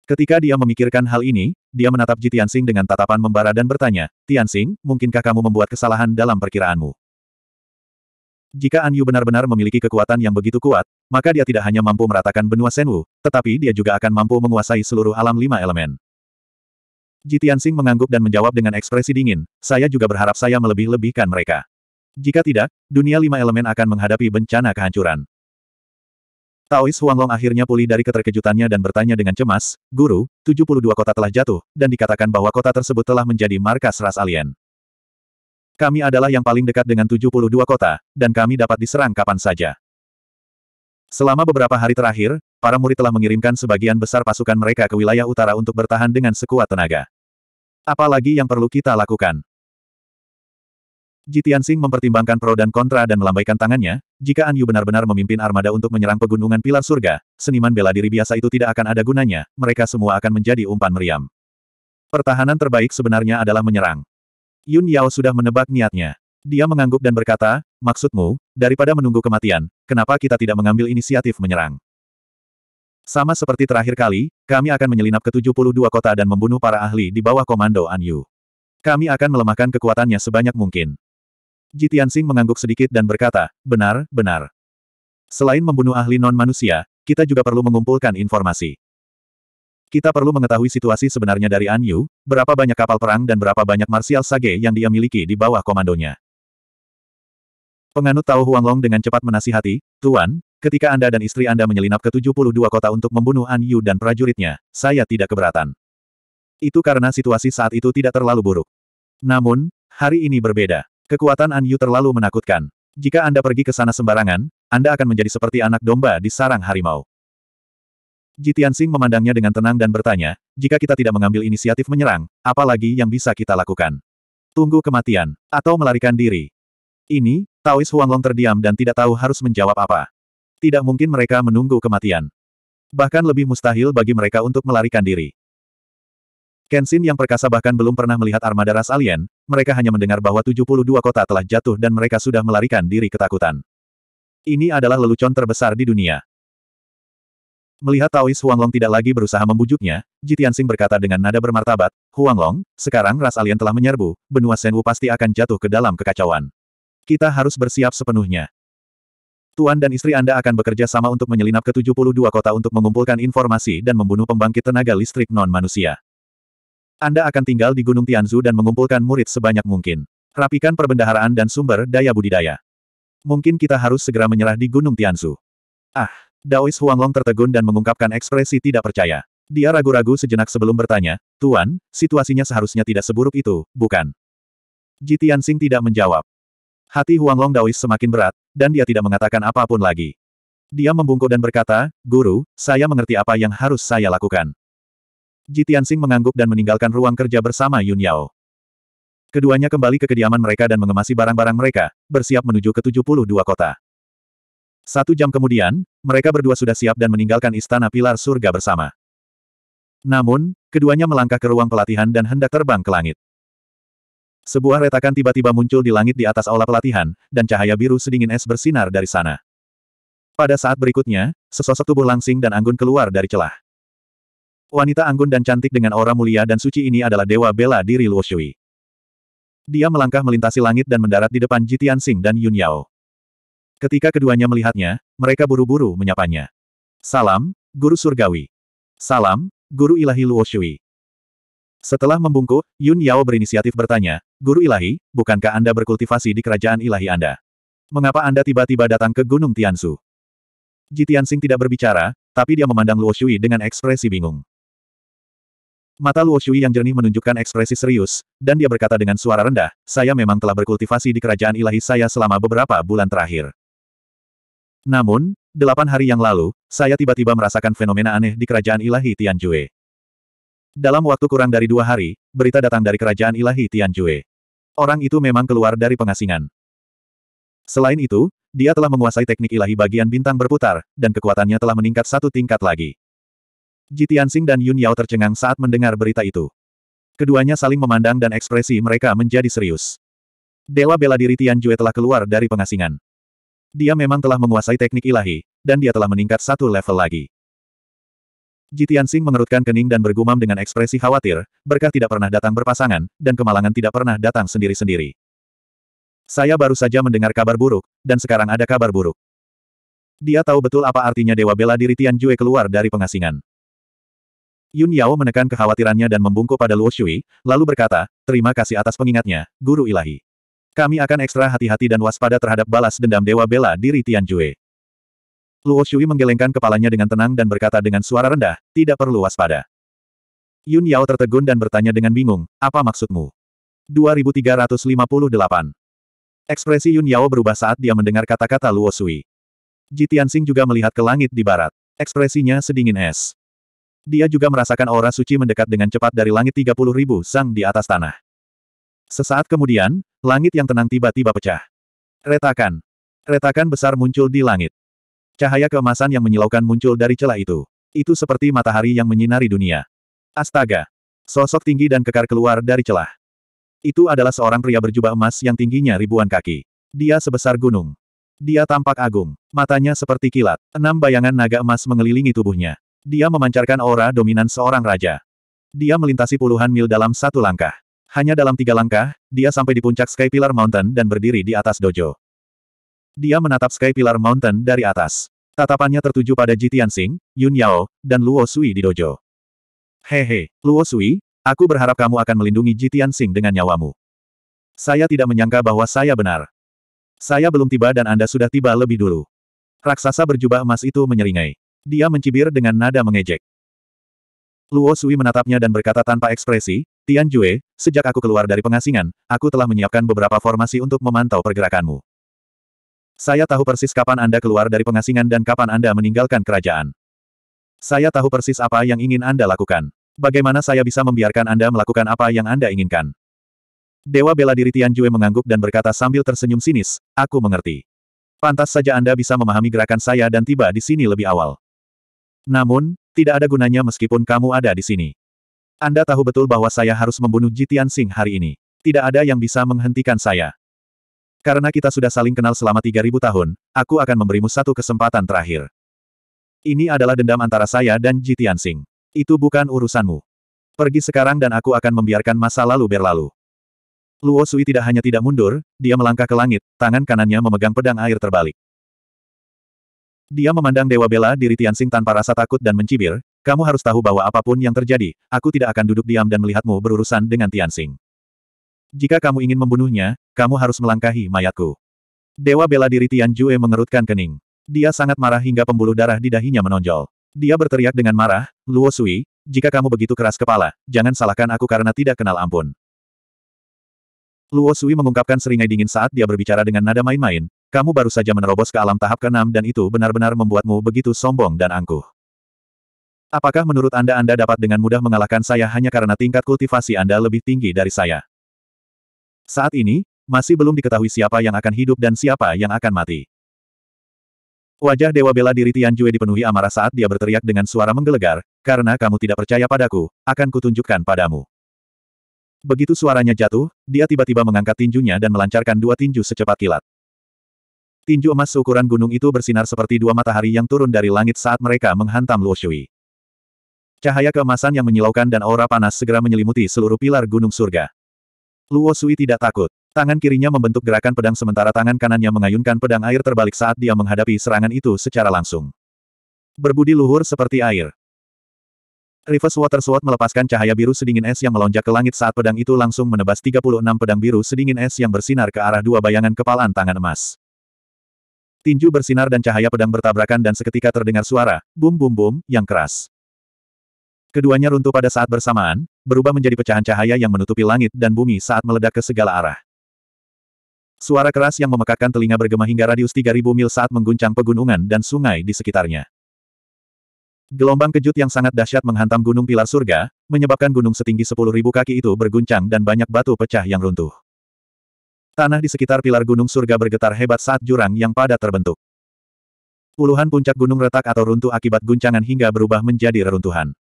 Ketika dia memikirkan hal ini, dia menatap Ji Tianxing dengan tatapan membara dan bertanya, Tianxing, mungkinkah kamu membuat kesalahan dalam perkiraanmu? Jika An Yu benar-benar memiliki kekuatan yang begitu kuat, maka dia tidak hanya mampu meratakan benua Senwu, tetapi dia juga akan mampu menguasai seluruh alam lima elemen. Tianxing mengangguk dan menjawab dengan ekspresi dingin, saya juga berharap saya melebih-lebihkan mereka. Jika tidak, dunia lima elemen akan menghadapi bencana kehancuran. Taois Huanglong akhirnya pulih dari keterkejutannya dan bertanya dengan cemas, Guru, 72 kota telah jatuh, dan dikatakan bahwa kota tersebut telah menjadi markas ras alien. Kami adalah yang paling dekat dengan 72 kota, dan kami dapat diserang kapan saja. Selama beberapa hari terakhir, para murid telah mengirimkan sebagian besar pasukan mereka ke wilayah utara untuk bertahan dengan sekuat tenaga. Apalagi yang perlu kita lakukan? Jitian Singh mempertimbangkan pro dan kontra dan melambaikan tangannya, jika An Yu benar-benar memimpin armada untuk menyerang pegunungan pilar surga, seniman bela diri biasa itu tidak akan ada gunanya, mereka semua akan menjadi umpan meriam. Pertahanan terbaik sebenarnya adalah menyerang. Yun Yao sudah menebak niatnya. Dia mengangguk dan berkata, maksudmu, daripada menunggu kematian, kenapa kita tidak mengambil inisiatif menyerang? Sama seperti terakhir kali, kami akan menyelinap ke 72 kota dan membunuh para ahli di bawah komando An Yu. Kami akan melemahkan kekuatannya sebanyak mungkin. Ji Tianxing mengangguk sedikit dan berkata, benar, benar. Selain membunuh ahli non-manusia, kita juga perlu mengumpulkan informasi. Kita perlu mengetahui situasi sebenarnya dari An Yu, berapa banyak kapal perang dan berapa banyak Martial sage yang dia miliki di bawah komandonya. Penganut Tao Huanglong dengan cepat menasihati, Tuan, ketika Anda dan istri Anda menyelinap ke 72 kota untuk membunuh An Yu dan prajuritnya, saya tidak keberatan. Itu karena situasi saat itu tidak terlalu buruk. Namun, hari ini berbeda. Kekuatan An Yu terlalu menakutkan. Jika Anda pergi ke sana sembarangan, Anda akan menjadi seperti anak domba di sarang harimau. Jitian Sing memandangnya dengan tenang dan bertanya, jika kita tidak mengambil inisiatif menyerang, apa lagi yang bisa kita lakukan? Tunggu kematian, atau melarikan diri. Ini, Taois Huanglong terdiam dan tidak tahu harus menjawab apa. Tidak mungkin mereka menunggu kematian. Bahkan lebih mustahil bagi mereka untuk melarikan diri. Kenshin yang perkasa bahkan belum pernah melihat armada ras alien, mereka hanya mendengar bahwa 72 kota telah jatuh dan mereka sudah melarikan diri ketakutan. Ini adalah lelucon terbesar di dunia. Melihat Taois Huanglong tidak lagi berusaha membujuknya, Jitiansing berkata dengan nada bermartabat, Huanglong, sekarang ras alien telah menyerbu, benua Senwu pasti akan jatuh ke dalam kekacauan. Kita harus bersiap sepenuhnya. Tuan dan istri Anda akan bekerja sama untuk menyelinap ke 72 kota untuk mengumpulkan informasi dan membunuh pembangkit tenaga listrik non-manusia. Anda akan tinggal di Gunung Tianzu dan mengumpulkan murid sebanyak mungkin. Rapikan perbendaharaan dan sumber daya budidaya. Mungkin kita harus segera menyerah di Gunung Tianzu. Ah! Daois Huanglong tertegun dan mengungkapkan ekspresi tidak percaya. Dia ragu-ragu sejenak sebelum bertanya, Tuan, situasinya seharusnya tidak seburuk itu, bukan? Jitian Sing tidak menjawab. Hati Huanglong Daois semakin berat, dan dia tidak mengatakan apapun lagi. Dia membungkuk dan berkata, Guru, saya mengerti apa yang harus saya lakukan. Jitian Sing mengangguk dan meninggalkan ruang kerja bersama Yun Yao. Keduanya kembali ke kediaman mereka dan mengemasi barang-barang mereka, bersiap menuju ke 72 kota. Satu jam kemudian, mereka berdua sudah siap dan meninggalkan istana pilar surga bersama. Namun, keduanya melangkah ke ruang pelatihan dan hendak terbang ke langit. Sebuah retakan tiba-tiba muncul di langit di atas aula pelatihan, dan cahaya biru sedingin es bersinar dari sana. Pada saat berikutnya, sesosok tubuh langsing dan anggun keluar dari celah. Wanita anggun dan cantik dengan aura mulia dan suci ini adalah Dewa Bela Diri Luo Shui. Dia melangkah melintasi langit dan mendarat di depan Jitian Sing dan Yun Yao. Ketika keduanya melihatnya, mereka buru-buru menyapanya. Salam, Guru Surgawi. Salam, Guru Ilahi Luoshui. Setelah membungkuk, Yun Yao berinisiatif bertanya, Guru Ilahi, bukankah Anda berkultivasi di kerajaan ilahi Anda? Mengapa Anda tiba-tiba datang ke Gunung Tiansu? Ji Tianxing tidak berbicara, tapi dia memandang Luoshui dengan ekspresi bingung. Mata Luoshui yang jernih menunjukkan ekspresi serius, dan dia berkata dengan suara rendah, saya memang telah berkultivasi di kerajaan ilahi saya selama beberapa bulan terakhir. Namun, delapan hari yang lalu, saya tiba-tiba merasakan fenomena aneh di kerajaan ilahi Tianjue. Dalam waktu kurang dari dua hari, berita datang dari kerajaan ilahi Tianjue. Orang itu memang keluar dari pengasingan. Selain itu, dia telah menguasai teknik ilahi bagian bintang berputar, dan kekuatannya telah meningkat satu tingkat lagi. Ji Tianxing dan Yun Yao tercengang saat mendengar berita itu. Keduanya saling memandang dan ekspresi mereka menjadi serius. Dewa bela diri Tianjue telah keluar dari pengasingan. Dia memang telah menguasai teknik ilahi, dan dia telah meningkat satu level lagi. Jitian Sing mengerutkan kening dan bergumam dengan ekspresi khawatir, berkah tidak pernah datang berpasangan, dan kemalangan tidak pernah datang sendiri-sendiri. Saya baru saja mendengar kabar buruk, dan sekarang ada kabar buruk. Dia tahu betul apa artinya Dewa Bela Diri Tian Jue keluar dari pengasingan. Yun Yao menekan kekhawatirannya dan membungkuk pada Luo Shui, lalu berkata, terima kasih atas pengingatnya, Guru Ilahi. Kami akan ekstra hati-hati dan waspada terhadap balas dendam Dewa Bela diri Tianjue. Luo Shui menggelengkan kepalanya dengan tenang dan berkata dengan suara rendah, tidak perlu waspada. Yun Yao tertegun dan bertanya dengan bingung, apa maksudmu? 2358. Ekspresi Yun Yao berubah saat dia mendengar kata-kata Luo Shui. Ji Tianxing juga melihat ke langit di barat. Ekspresinya sedingin es. Dia juga merasakan aura suci mendekat dengan cepat dari langit 30.000 sang di atas tanah. Sesaat kemudian, Langit yang tenang tiba-tiba pecah. Retakan. Retakan besar muncul di langit. Cahaya keemasan yang menyilaukan muncul dari celah itu. Itu seperti matahari yang menyinari dunia. Astaga. Sosok tinggi dan kekar keluar dari celah. Itu adalah seorang pria berjubah emas yang tingginya ribuan kaki. Dia sebesar gunung. Dia tampak agung. Matanya seperti kilat. Enam bayangan naga emas mengelilingi tubuhnya. Dia memancarkan aura dominan seorang raja. Dia melintasi puluhan mil dalam satu langkah. Hanya dalam tiga langkah, dia sampai di puncak Sky Pillar Mountain dan berdiri di atas dojo. Dia menatap Sky Pillar Mountain dari atas. Tatapannya tertuju pada Ji Tianxing, Yun Yao, dan Luo Sui di dojo. Hehe, Luo Sui, aku berharap kamu akan melindungi Ji Tianxing dengan nyawamu. Saya tidak menyangka bahwa saya benar. Saya belum tiba dan Anda sudah tiba lebih dulu. Raksasa berjubah emas itu menyeringai. Dia mencibir dengan nada mengejek. Luo Sui menatapnya dan berkata tanpa ekspresi, Tian Jue, sejak aku keluar dari pengasingan, aku telah menyiapkan beberapa formasi untuk memantau pergerakanmu. Saya tahu persis kapan Anda keluar dari pengasingan dan kapan Anda meninggalkan kerajaan. Saya tahu persis apa yang ingin Anda lakukan. Bagaimana saya bisa membiarkan Anda melakukan apa yang Anda inginkan? Dewa bela diri Tian Jue mengangguk dan berkata sambil tersenyum sinis, aku mengerti. Pantas saja Anda bisa memahami gerakan saya dan tiba di sini lebih awal. Namun, tidak ada gunanya meskipun kamu ada di sini. Anda tahu betul bahwa saya harus membunuh Jitian Singh hari ini. Tidak ada yang bisa menghentikan saya. Karena kita sudah saling kenal selama 3000 tahun, aku akan memberimu satu kesempatan terakhir. Ini adalah dendam antara saya dan Jitian Singh. Itu bukan urusanmu. Pergi sekarang dan aku akan membiarkan masa lalu berlalu. Luo Sui tidak hanya tidak mundur, dia melangkah ke langit, tangan kanannya memegang pedang air terbalik. Dia memandang Dewa Bela diri Tianxing tanpa rasa takut dan mencibir, kamu harus tahu bahwa apapun yang terjadi, aku tidak akan duduk diam dan melihatmu berurusan dengan Tianxing. Jika kamu ingin membunuhnya, kamu harus melangkahi mayatku. Dewa Bela diri Tian Jue mengerutkan kening. Dia sangat marah hingga pembuluh darah di dahinya menonjol. Dia berteriak dengan marah, Luo Sui, jika kamu begitu keras kepala, jangan salahkan aku karena tidak kenal ampun. Luo Sui mengungkapkan seringai dingin saat dia berbicara dengan nada main-main, kamu baru saja menerobos ke alam tahap ke-6 dan itu benar-benar membuatmu begitu sombong dan angkuh. Apakah menurut Anda Anda dapat dengan mudah mengalahkan saya hanya karena tingkat kultivasi Anda lebih tinggi dari saya? Saat ini, masih belum diketahui siapa yang akan hidup dan siapa yang akan mati. Wajah Dewa Bela Diri Tian Jue dipenuhi amarah saat dia berteriak dengan suara menggelegar, karena kamu tidak percaya padaku, akan kutunjukkan padamu. Begitu suaranya jatuh, dia tiba-tiba mengangkat tinjunya dan melancarkan dua tinju secepat kilat. Tinju emas seukuran gunung itu bersinar seperti dua matahari yang turun dari langit saat mereka menghantam Luo Shui. Cahaya keemasan yang menyilaukan dan aura panas segera menyelimuti seluruh pilar gunung surga. Luo Shui tidak takut. Tangan kirinya membentuk gerakan pedang sementara tangan kanannya mengayunkan pedang air terbalik saat dia menghadapi serangan itu secara langsung. Berbudi luhur seperti air, Reverse Water Sword melepaskan cahaya biru sedingin es yang melonjak ke langit saat pedang itu langsung menebas 36 pedang biru sedingin es yang bersinar ke arah dua bayangan kepalan tangan emas. Tinju bersinar dan cahaya pedang bertabrakan dan seketika terdengar suara, bum bum bum, yang keras. Keduanya runtuh pada saat bersamaan, berubah menjadi pecahan cahaya yang menutupi langit dan bumi saat meledak ke segala arah. Suara keras yang memekakan telinga bergema hingga radius 3000 mil saat mengguncang pegunungan dan sungai di sekitarnya. Gelombang kejut yang sangat dahsyat menghantam gunung pilar surga, menyebabkan gunung setinggi sepuluh ribu kaki itu berguncang dan banyak batu pecah yang runtuh. Tanah di sekitar pilar gunung surga bergetar hebat saat jurang yang padat terbentuk. Puluhan puncak gunung retak atau runtuh akibat guncangan hingga berubah menjadi reruntuhan.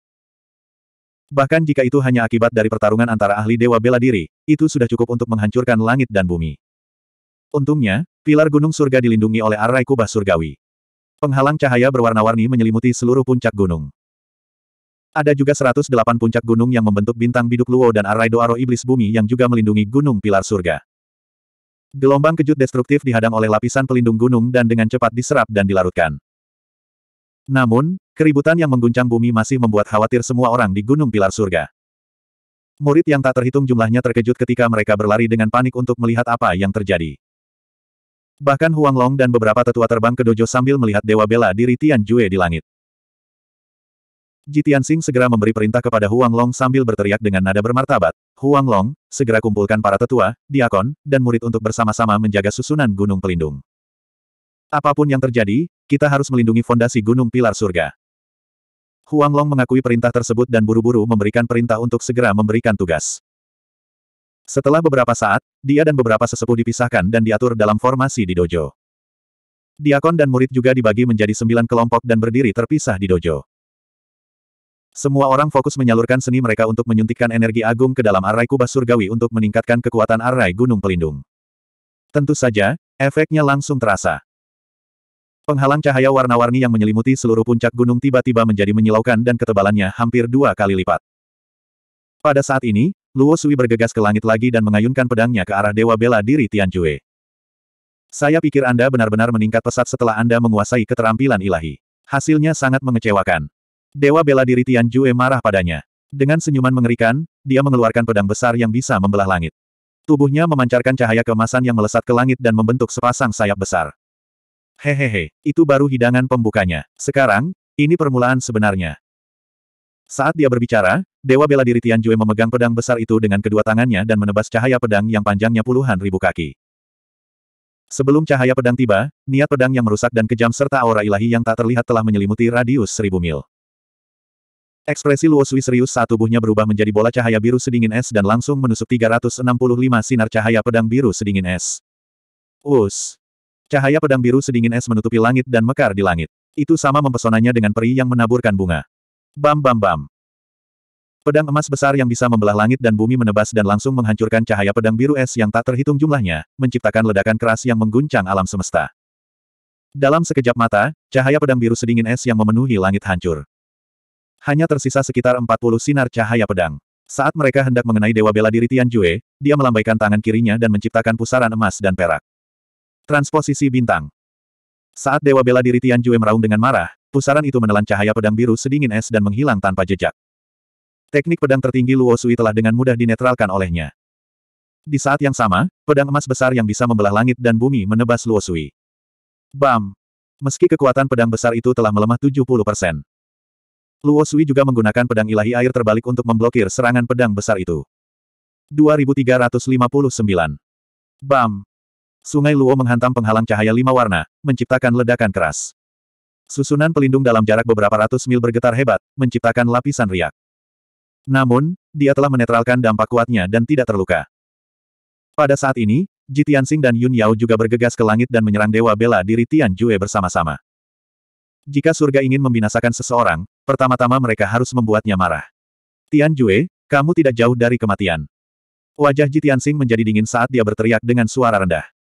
Bahkan jika itu hanya akibat dari pertarungan antara ahli dewa bela diri, itu sudah cukup untuk menghancurkan langit dan bumi. Untungnya, pilar gunung surga dilindungi oleh arai kubah surgawi. Penghalang cahaya berwarna-warni menyelimuti seluruh puncak gunung. Ada juga 108 puncak gunung yang membentuk bintang biduk Luo dan arai roh iblis bumi yang juga melindungi gunung pilar surga. Gelombang kejut destruktif dihadang oleh lapisan pelindung gunung dan dengan cepat diserap dan dilarutkan. Namun, keributan yang mengguncang bumi masih membuat khawatir semua orang di gunung pilar surga. Murid yang tak terhitung jumlahnya terkejut ketika mereka berlari dengan panik untuk melihat apa yang terjadi. Bahkan Huang Long dan beberapa tetua terbang ke dojo sambil melihat Dewa Bela diri Tian Jue di langit. Jitian Tianxing segera memberi perintah kepada Huang Long sambil berteriak dengan nada bermartabat, Huang Long, segera kumpulkan para tetua, diakon, dan murid untuk bersama-sama menjaga susunan Gunung Pelindung. Apapun yang terjadi, kita harus melindungi fondasi Gunung Pilar Surga. Huang Long mengakui perintah tersebut dan buru-buru memberikan perintah untuk segera memberikan tugas. Setelah beberapa saat, dia dan beberapa sesepuh dipisahkan dan diatur dalam formasi di dojo. Diakon dan murid juga dibagi menjadi sembilan kelompok dan berdiri terpisah di dojo. Semua orang fokus menyalurkan seni mereka untuk menyuntikkan energi agung ke dalam arai kubah surgawi untuk meningkatkan kekuatan arai gunung pelindung. Tentu saja, efeknya langsung terasa. Penghalang cahaya warna-warni yang menyelimuti seluruh puncak gunung tiba-tiba menjadi menyilaukan dan ketebalannya hampir dua kali lipat. Pada saat ini, Luo Sui bergegas ke langit lagi dan mengayunkan pedangnya ke arah Dewa Bela Diri Tianjue. Saya pikir Anda benar-benar meningkat pesat setelah Anda menguasai keterampilan ilahi. Hasilnya sangat mengecewakan. Dewa Bela Diri Tianjue marah padanya. Dengan senyuman mengerikan, dia mengeluarkan pedang besar yang bisa membelah langit. Tubuhnya memancarkan cahaya kemasan yang melesat ke langit dan membentuk sepasang sayap besar. Hehehe, itu baru hidangan pembukanya. Sekarang, ini permulaan sebenarnya. Saat dia berbicara, Dewa Bela Diri Tianjue memegang pedang besar itu dengan kedua tangannya dan menebas cahaya pedang yang panjangnya puluhan ribu kaki. Sebelum cahaya pedang tiba, niat pedang yang merusak dan kejam serta aura ilahi yang tak terlihat telah menyelimuti radius seribu mil. Ekspresi Luo Sui serius saat tubuhnya berubah menjadi bola cahaya biru sedingin es dan langsung menusuk 365 sinar cahaya pedang biru sedingin es. Us. Cahaya pedang biru sedingin es menutupi langit dan mekar di langit. Itu sama mempesonanya dengan peri yang menaburkan bunga. Bam bam bam. Pedang emas besar yang bisa membelah langit dan bumi menebas dan langsung menghancurkan cahaya pedang biru es yang tak terhitung jumlahnya, menciptakan ledakan keras yang mengguncang alam semesta. Dalam sekejap mata, cahaya pedang biru sedingin es yang memenuhi langit hancur. Hanya tersisa sekitar 40 sinar cahaya pedang. Saat mereka hendak mengenai Dewa Bela Diri Tian dia melambaikan tangan kirinya dan menciptakan pusaran emas dan perak. Transposisi Bintang Saat Dewa Bela Diri Tian meraung dengan marah, Pusaran itu menelan cahaya pedang biru sedingin es dan menghilang tanpa jejak. Teknik pedang tertinggi Luo Sui telah dengan mudah dinetralkan olehnya. Di saat yang sama, pedang emas besar yang bisa membelah langit dan bumi menebas Luo Sui. Bam! Meski kekuatan pedang besar itu telah melemah 70 persen. Luo Sui juga menggunakan pedang ilahi air terbalik untuk memblokir serangan pedang besar itu. 2359. Bam! Sungai Luo menghantam penghalang cahaya lima warna, menciptakan ledakan keras. Susunan pelindung dalam jarak beberapa ratus mil bergetar hebat, menciptakan lapisan riak. Namun, dia telah menetralkan dampak kuatnya dan tidak terluka. Pada saat ini, Ji Tianxing dan Yun Yao juga bergegas ke langit dan menyerang Dewa Bela diri Tian Jue bersama-sama. Jika surga ingin membinasakan seseorang, pertama-tama mereka harus membuatnya marah. Tian Jue, kamu tidak jauh dari kematian. Wajah Ji Tianxing menjadi dingin saat dia berteriak dengan suara rendah.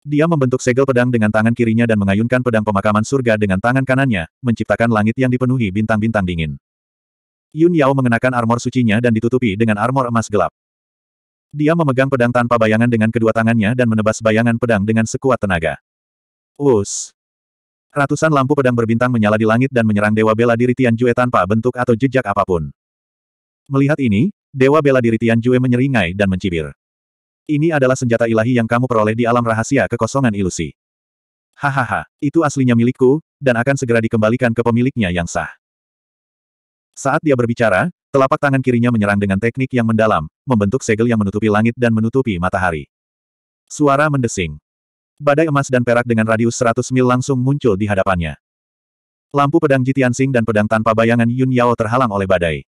Dia membentuk segel pedang dengan tangan kirinya dan mengayunkan pedang pemakaman surga dengan tangan kanannya, menciptakan langit yang dipenuhi bintang-bintang dingin. Yun Yao mengenakan armor sucinya dan ditutupi dengan armor emas gelap. Dia memegang pedang tanpa bayangan dengan kedua tangannya dan menebas bayangan pedang dengan sekuat tenaga. Us. Ratusan lampu pedang berbintang menyala di langit dan menyerang Dewa Bela Diri Tianjue tanpa bentuk atau jejak apapun. Melihat ini, Dewa Bela Diri Tianjue menyeringai dan mencibir. Ini adalah senjata ilahi yang kamu peroleh di alam rahasia kekosongan ilusi. Hahaha, itu aslinya milikku, dan akan segera dikembalikan ke pemiliknya yang sah. Saat dia berbicara, telapak tangan kirinya menyerang dengan teknik yang mendalam, membentuk segel yang menutupi langit dan menutupi matahari. Suara mendesing. Badai emas dan perak dengan radius 100 mil langsung muncul di hadapannya. Lampu pedang Jitiansing dan pedang tanpa bayangan Yun Yao terhalang oleh badai.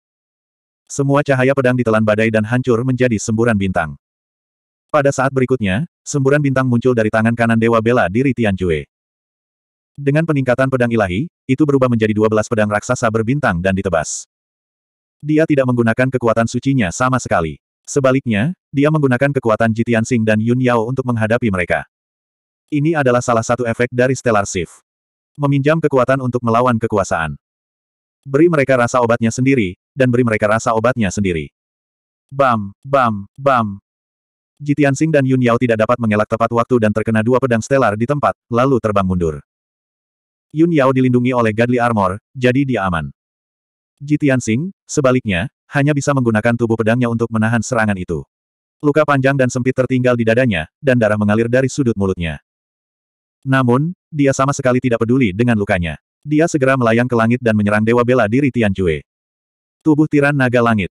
Semua cahaya pedang ditelan badai dan hancur menjadi semburan bintang. Pada saat berikutnya, semburan bintang muncul dari tangan kanan Dewa Bela diri Tianjue. Dengan peningkatan pedang ilahi, itu berubah menjadi 12 pedang raksasa berbintang dan ditebas. Dia tidak menggunakan kekuatan sucinya sama sekali. Sebaliknya, dia menggunakan kekuatan Jitian Sing dan Yun Yao untuk menghadapi mereka. Ini adalah salah satu efek dari Stellar Shift. Meminjam kekuatan untuk melawan kekuasaan. Beri mereka rasa obatnya sendiri, dan beri mereka rasa obatnya sendiri. Bam, bam, bam. Jitian Sing dan Yun Yao tidak dapat mengelak tepat waktu dan terkena dua pedang stelar di tempat, lalu terbang mundur. Yun Yao dilindungi oleh Godly Armor, jadi dia aman. Jitian Sing, sebaliknya, hanya bisa menggunakan tubuh pedangnya untuk menahan serangan itu. Luka panjang dan sempit tertinggal di dadanya, dan darah mengalir dari sudut mulutnya. Namun, dia sama sekali tidak peduli dengan lukanya. Dia segera melayang ke langit dan menyerang Dewa Bela Diri Tian Jue. Tubuh tiran naga langit.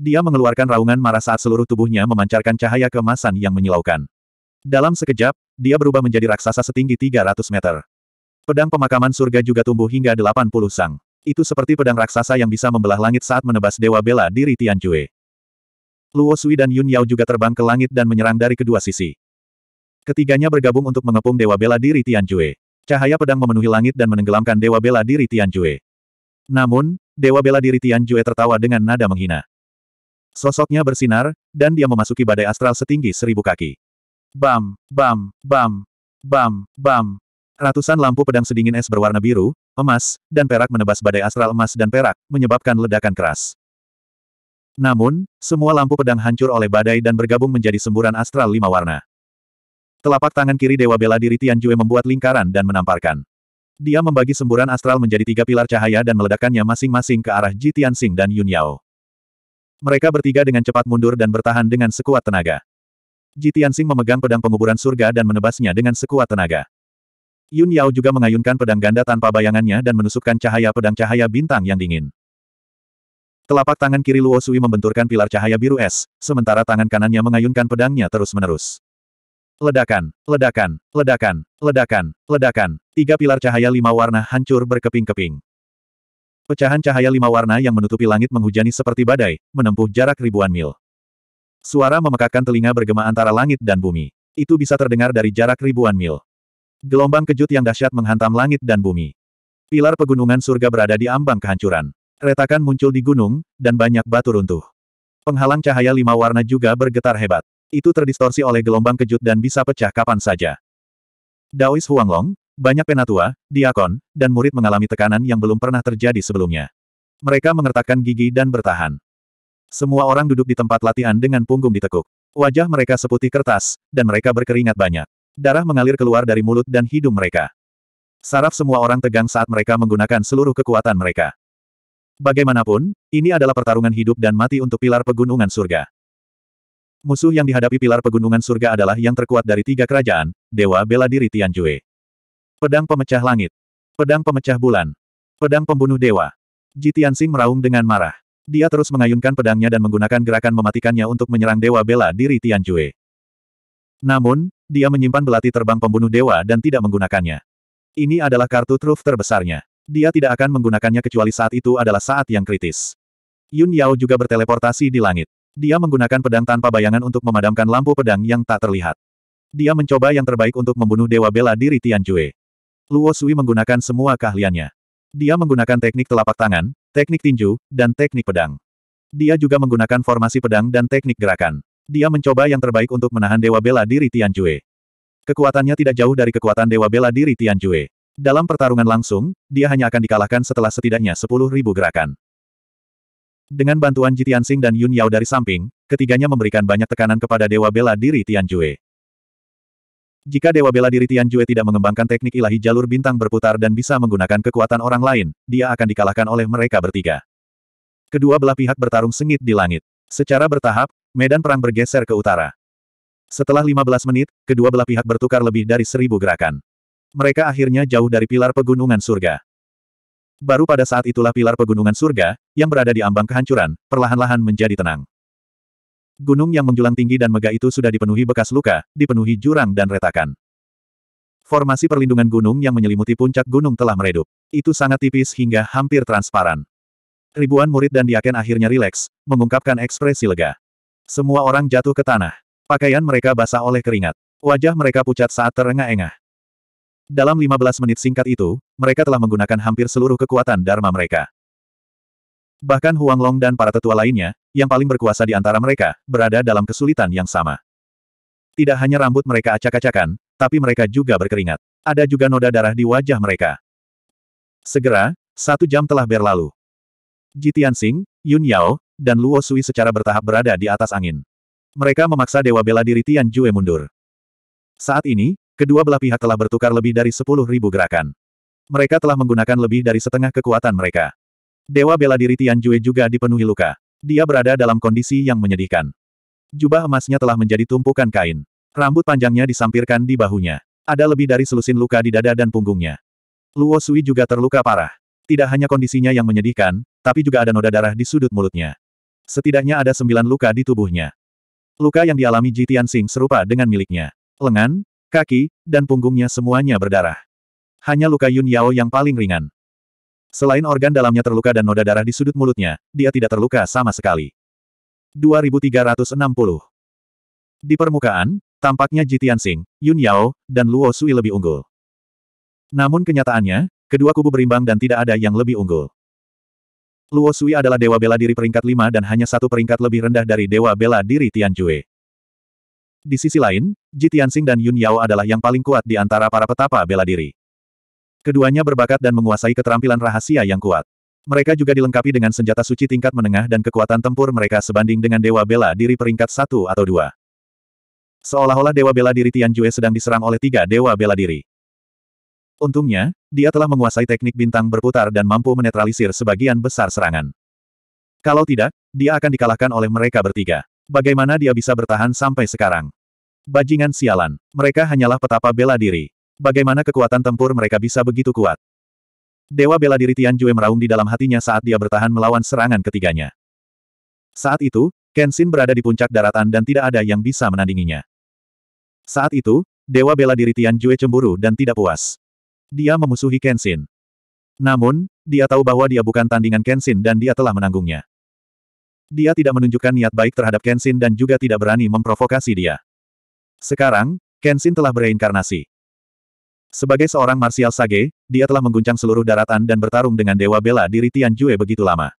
Dia mengeluarkan raungan marah saat seluruh tubuhnya memancarkan cahaya kemasan yang menyilaukan. Dalam sekejap, dia berubah menjadi raksasa setinggi 300 meter. Pedang pemakaman surga juga tumbuh hingga 80 sang. Itu seperti pedang raksasa yang bisa membelah langit saat menebas Dewa Bela diri Tianjue. Luo Sui dan Yun Yao juga terbang ke langit dan menyerang dari kedua sisi. Ketiganya bergabung untuk mengepung Dewa Bela diri Tianjue. Cahaya pedang memenuhi langit dan menenggelamkan Dewa Bela diri Tianjue. Namun, Dewa Bela diri Tianjue tertawa dengan nada menghina. Sosoknya bersinar, dan dia memasuki badai astral setinggi seribu kaki. Bam, bam, bam, bam, bam. Ratusan lampu pedang sedingin es berwarna biru, emas, dan perak menebas badai astral emas dan perak, menyebabkan ledakan keras. Namun, semua lampu pedang hancur oleh badai dan bergabung menjadi semburan astral lima warna. Telapak tangan kiri Dewa Bela Diri Tian Jue membuat lingkaran dan menamparkan. Dia membagi semburan astral menjadi tiga pilar cahaya dan meledakkannya masing-masing ke arah Ji Tianxing dan Yun Yao. Mereka bertiga dengan cepat mundur dan bertahan dengan sekuat tenaga. Jitiansing memegang pedang penguburan surga dan menebasnya dengan sekuat tenaga. Yun Yao juga mengayunkan pedang ganda tanpa bayangannya dan menusukkan cahaya pedang cahaya bintang yang dingin. Telapak tangan kiri Luo Sui membenturkan pilar cahaya biru es, sementara tangan kanannya mengayunkan pedangnya terus-menerus. Ledakan, ledakan, ledakan, ledakan, ledakan. Tiga pilar cahaya lima warna hancur berkeping-keping. Pecahan cahaya lima warna yang menutupi langit menghujani seperti badai, menempuh jarak ribuan mil. Suara memekakkan telinga bergema antara langit dan bumi. Itu bisa terdengar dari jarak ribuan mil. Gelombang kejut yang dahsyat menghantam langit dan bumi. Pilar pegunungan surga berada di ambang kehancuran. Retakan muncul di gunung, dan banyak batu runtuh. Penghalang cahaya lima warna juga bergetar hebat. Itu terdistorsi oleh gelombang kejut dan bisa pecah kapan saja. Daois Huanglong, banyak penatua, diakon, dan murid mengalami tekanan yang belum pernah terjadi sebelumnya. Mereka mengertakkan gigi dan bertahan. Semua orang duduk di tempat latihan dengan punggung ditekuk. Wajah mereka seputih kertas, dan mereka berkeringat banyak. Darah mengalir keluar dari mulut dan hidung mereka. Saraf semua orang tegang saat mereka menggunakan seluruh kekuatan mereka. Bagaimanapun, ini adalah pertarungan hidup dan mati untuk pilar pegunungan surga. Musuh yang dihadapi pilar pegunungan surga adalah yang terkuat dari tiga kerajaan, Dewa Bela Diri Tianjue. Pedang pemecah langit. Pedang pemecah bulan. Pedang pembunuh dewa. Jitiansing meraung dengan marah. Dia terus mengayunkan pedangnya dan menggunakan gerakan mematikannya untuk menyerang dewa bela diri Tianjue. Namun, dia menyimpan belati terbang pembunuh dewa dan tidak menggunakannya. Ini adalah kartu truf terbesarnya. Dia tidak akan menggunakannya kecuali saat itu adalah saat yang kritis. Yun Yao juga berteleportasi di langit. Dia menggunakan pedang tanpa bayangan untuk memadamkan lampu pedang yang tak terlihat. Dia mencoba yang terbaik untuk membunuh Dewa Bela Diri Tianjue. Luo Sui menggunakan semua keahliannya. Dia menggunakan teknik telapak tangan, teknik tinju, dan teknik pedang. Dia juga menggunakan formasi pedang dan teknik gerakan. Dia mencoba yang terbaik untuk menahan Dewa Bela Diri Tianjue. Kekuatannya tidak jauh dari kekuatan Dewa Bela Diri Tianjue. Dalam pertarungan langsung, dia hanya akan dikalahkan setelah setidaknya 10.000 gerakan. Dengan bantuan Jitiansing dan Yun Yao dari samping, ketiganya memberikan banyak tekanan kepada Dewa Bela Diri Tianjue. Jika Dewa Bela Diri Tian Jue tidak mengembangkan teknik ilahi jalur bintang berputar dan bisa menggunakan kekuatan orang lain, dia akan dikalahkan oleh mereka bertiga. Kedua belah pihak bertarung sengit di langit. Secara bertahap, medan perang bergeser ke utara. Setelah 15 menit, kedua belah pihak bertukar lebih dari seribu gerakan. Mereka akhirnya jauh dari pilar pegunungan surga. Baru pada saat itulah pilar pegunungan surga, yang berada di ambang kehancuran, perlahan-lahan menjadi tenang. Gunung yang menjulang tinggi dan megah itu sudah dipenuhi bekas luka, dipenuhi jurang dan retakan. Formasi perlindungan gunung yang menyelimuti puncak gunung telah meredup. Itu sangat tipis hingga hampir transparan. Ribuan murid dan diaken akhirnya rileks, mengungkapkan ekspresi lega. Semua orang jatuh ke tanah. Pakaian mereka basah oleh keringat. Wajah mereka pucat saat terengah-engah. Dalam 15 menit singkat itu, mereka telah menggunakan hampir seluruh kekuatan Dharma mereka. Bahkan Huang Long dan para tetua lainnya, yang paling berkuasa di antara mereka, berada dalam kesulitan yang sama. Tidak hanya rambut mereka acak-acakan, tapi mereka juga berkeringat. Ada juga noda darah di wajah mereka. Segera, satu jam telah berlalu. Jitian Sing, Yun Yao, dan Luo Sui secara bertahap berada di atas angin. Mereka memaksa Dewa Bela Diri Tian Jue mundur. Saat ini, kedua belah pihak telah bertukar lebih dari sepuluh ribu gerakan. Mereka telah menggunakan lebih dari setengah kekuatan mereka. Dewa bela diri Tian Jue juga dipenuhi luka. Dia berada dalam kondisi yang menyedihkan. Jubah emasnya telah menjadi tumpukan kain. Rambut panjangnya disampirkan di bahunya. Ada lebih dari selusin luka di dada dan punggungnya. Luo Sui juga terluka parah. Tidak hanya kondisinya yang menyedihkan, tapi juga ada noda darah di sudut mulutnya. Setidaknya ada sembilan luka di tubuhnya. Luka yang dialami Ji Tianxing serupa dengan miliknya. Lengan, kaki, dan punggungnya semuanya berdarah. Hanya luka Yun Yao yang paling ringan. Selain organ dalamnya terluka dan noda darah di sudut mulutnya, dia tidak terluka sama sekali. 2360 Di permukaan, tampaknya Jitian Sing, Yun Yao, dan Luo Sui lebih unggul. Namun kenyataannya, kedua kubu berimbang dan tidak ada yang lebih unggul. Luo Sui adalah dewa bela diri peringkat 5 dan hanya satu peringkat lebih rendah dari dewa bela diri Tian Jue. Di sisi lain, Jitian Sing dan Yun Yao adalah yang paling kuat di antara para petapa bela diri. Keduanya berbakat dan menguasai keterampilan rahasia yang kuat. Mereka juga dilengkapi dengan senjata suci tingkat menengah dan kekuatan tempur mereka sebanding dengan Dewa Bela Diri peringkat satu atau dua. Seolah-olah Dewa Bela Diri Tian Jue sedang diserang oleh tiga Dewa Bela Diri. Untungnya, dia telah menguasai teknik bintang berputar dan mampu menetralisir sebagian besar serangan. Kalau tidak, dia akan dikalahkan oleh mereka bertiga. Bagaimana dia bisa bertahan sampai sekarang? Bajingan sialan. Mereka hanyalah petapa bela diri. Bagaimana kekuatan tempur mereka bisa begitu kuat? Dewa bela diri Tian Jue meraung di dalam hatinya saat dia bertahan melawan serangan ketiganya. Saat itu, Kenshin berada di puncak daratan dan tidak ada yang bisa menandinginya. Saat itu, Dewa bela diri Tian Jue cemburu dan tidak puas. Dia memusuhi Kenshin. Namun, dia tahu bahwa dia bukan tandingan Kenshin dan dia telah menanggungnya. Dia tidak menunjukkan niat baik terhadap Kenshin dan juga tidak berani memprovokasi dia. Sekarang, Kenshin telah bereinkarnasi. Sebagai seorang martial sage, dia telah mengguncang seluruh daratan dan bertarung dengan Dewa Bela Diri Tian Jue begitu lama.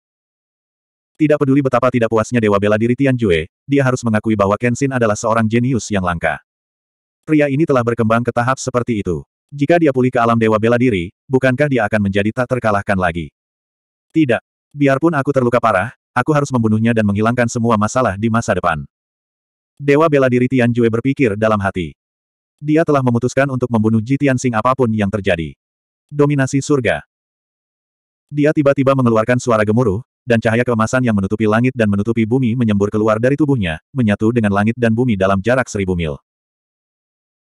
Tidak peduli betapa tidak puasnya Dewa Bela Diri Tian Jue, dia harus mengakui bahwa Kenshin adalah seorang jenius yang langka. Pria ini telah berkembang ke tahap seperti itu. Jika dia pulih ke alam Dewa Bela Diri, bukankah dia akan menjadi tak terkalahkan lagi? Tidak. Biarpun aku terluka parah, aku harus membunuhnya dan menghilangkan semua masalah di masa depan. Dewa Bela Diri Tian Jue berpikir dalam hati. Dia telah memutuskan untuk membunuh Ji Tianxing apapun yang terjadi. Dominasi surga. Dia tiba-tiba mengeluarkan suara gemuruh, dan cahaya keemasan yang menutupi langit dan menutupi bumi menyembur keluar dari tubuhnya, menyatu dengan langit dan bumi dalam jarak seribu mil.